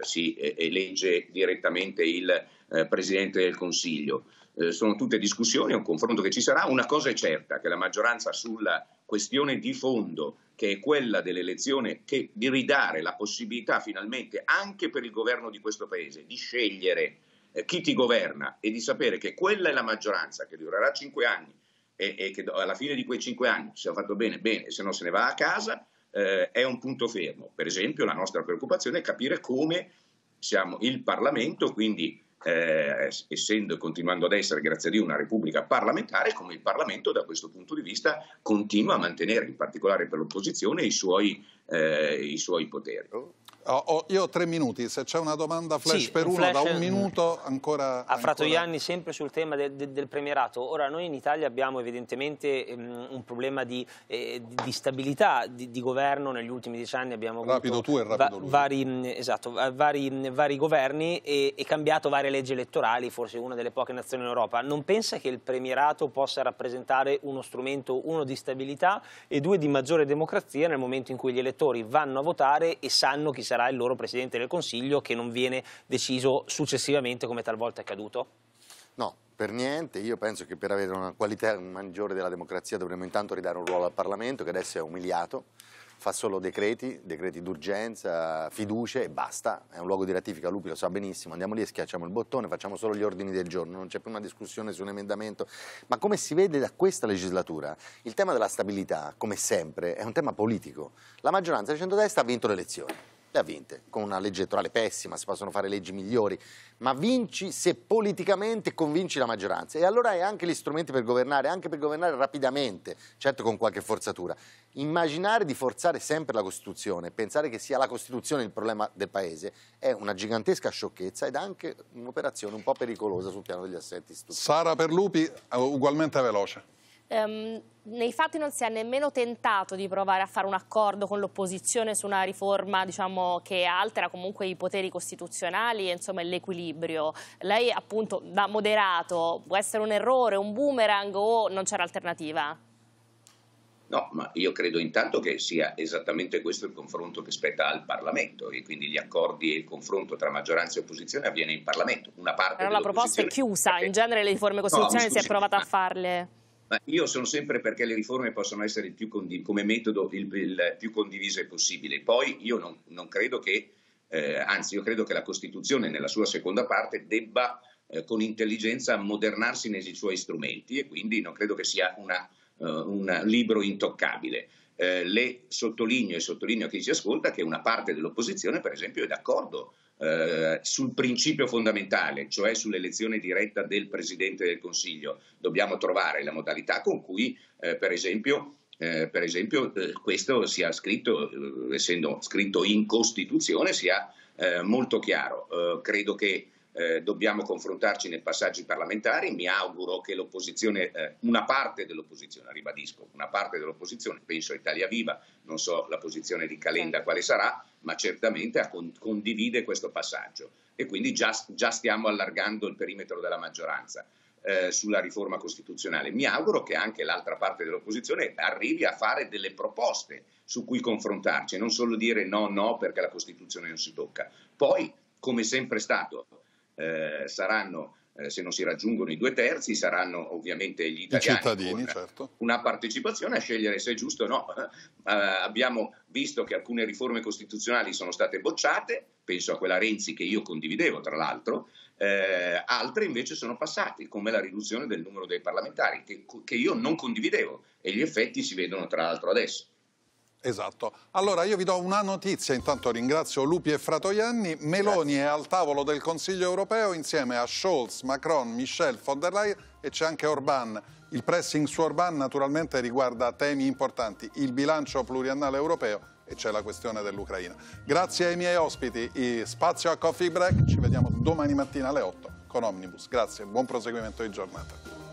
si eh, elegge direttamente il eh, Presidente del Consiglio. sono tutte discussioni, è un confronto che ci sarà. Una cosa è certa, che la maggioranza sulla questione di fondo, che è quella dell'elezione, che di ridare la possibilità finalmente anche per il governo di questo Paese di scegliere chi ti governa e di sapere che quella è la maggioranza che durerà cinque anni e, e che alla fine di quei cinque anni ci ha fatto bene, bene, se no se ne va a casa, eh, è un punto fermo. Per esempio la nostra preoccupazione è capire come siamo il Parlamento, quindi eh, essendo e continuando ad essere, grazie a Dio, una repubblica parlamentare, come il Parlamento da questo punto di vista continua a mantenere, in particolare per l'opposizione, i suoi eh, i suoi poteri. Oh, oh, oh, io ho tre minuti, se c'è una domanda flash sì, per un uno flash, da un minuto ancora... A Fratoianni ancora... sempre sul tema de, de, del premierato, ora noi in Italia abbiamo evidentemente um, un problema di, eh, di stabilità di, di, governo, negli ultimi dieci anni abbiamo rapido avuto tu e rapido va, vari, mm, esatto, vari, mm, vari, governi e, e cambiato varie leggi elettorali, forse una delle poche nazioni in Europa, non pensa che il premierato possa rappresentare uno strumento, uno di stabilità e due di maggiore democrazia nel momento in cui gli elettori elettori vanno a votare e sanno chi sarà il loro Presidente del Consiglio che non viene deciso successivamente come talvolta è accaduto? No, per niente, io penso che per avere una qualità maggiore della democrazia dovremmo intanto ridare un ruolo al Parlamento che adesso è umiliato fa solo decreti, decreti d'urgenza, fiducia e basta. È un luogo di ratifica, Lupi lo sa benissimo. Andiamo lì e schiacciamo il bottone, facciamo solo gli ordini del giorno, non c'è più una discussione su un emendamento. Ma come si vede da questa legislatura, il tema della stabilità, come sempre, è un tema politico. La maggioranza di centrodestra ha vinto le elezioni le ha vinte, con una legge elettorale pessima, si possono fare leggi migliori, ma vinci se politicamente convinci la maggioranza. E allora hai anche gli strumenti per governare, anche per governare rapidamente, certo con qualche forzatura. Immaginare di forzare sempre la Costituzione, pensare che sia la Costituzione il problema del Paese, è una gigantesca sciocchezza ed anche un'operazione un po' pericolosa sul piano degli assetti istituzionali. Sara Perlupi, eh, ugualmente veloce ehm, nei fatti non si è nemmeno tentato di provare a fare un accordo con l'opposizione su una riforma diciamo, che altera comunque i poteri costituzionali e l'equilibrio. Lei appunto da moderato può essere un errore, un boomerang o non c'era alternativa? No, ma io credo intanto che sia esattamente questo il confronto che spetta al Parlamento e quindi gli accordi e il confronto tra maggioranza e opposizione avviene in Parlamento. Una parte Però la proposta è chiusa, in genere le riforme costituzionali no, scusi, si è provata a farle. Ma io sono sempre perché le riforme possono essere condiv- come metodo il, il, più condivise possibile. Poi io non, non credo che, eh, anzi io credo che la Costituzione nella sua seconda parte debba eh, con intelligenza modernarsi nei suoi strumenti e quindi non credo che sia una, uh, un libro intoccabile. Eh, le sottolineo e sottolineo a chi ci ascolta che una parte dell'opposizione per esempio è d'accordo eh, sul principio fondamentale, cioè sull'elezione diretta del Presidente del Consiglio. Dobbiamo trovare la modalità con cui, eh, per esempio, eh, per esempio eh, questo sia scritto, eh, essendo scritto in Costituzione, sia molto chiaro. credo che eh, dobbiamo confrontarci nei passaggi parlamentari. Mi auguro che l'opposizione, eh, una parte dell'opposizione, ribadisco, una parte dell'opposizione, penso a Italia Viva, non so la posizione di Calenda quale sarà, ma certamente condivide questo passaggio e quindi già, già stiamo allargando il perimetro della maggioranza eh, sulla riforma costituzionale. Mi auguro che anche l'altra parte dell'opposizione arrivi a fare delle proposte su cui confrontarci, non solo dire no, no perché la Costituzione non si tocca. Poi, come sempre è stato, eh, saranno, eh, se non si raggiungono i due terzi, saranno ovviamente gli italiani I cittadini, certo. una partecipazione a scegliere se è giusto o no. Eh, abbiamo visto che alcune riforme costituzionali sono state bocciate, penso a quella Renzi che io condividevo tra l'altro, eh, altre invece sono passate, come la riduzione del numero dei parlamentari, che, che io non condividevo e gli effetti si vedono tra l'altro adesso. Esatto. Allora io vi do una notizia, intanto ringrazio Lupi e Fratoianni. Meloni Grazie. è al tavolo del Consiglio europeo insieme a Scholz, Macron, Michel, von der Leyen e c'è anche Orbán. Il pressing su Orbán naturalmente riguarda temi importanti, il bilancio pluriannale europeo e c'è la questione dell'Ucraina. Grazie ai miei ospiti, spazio a Coffee Break, ci vediamo domani mattina alle 8 con Omnibus. Grazie, buon proseguimento di giornata.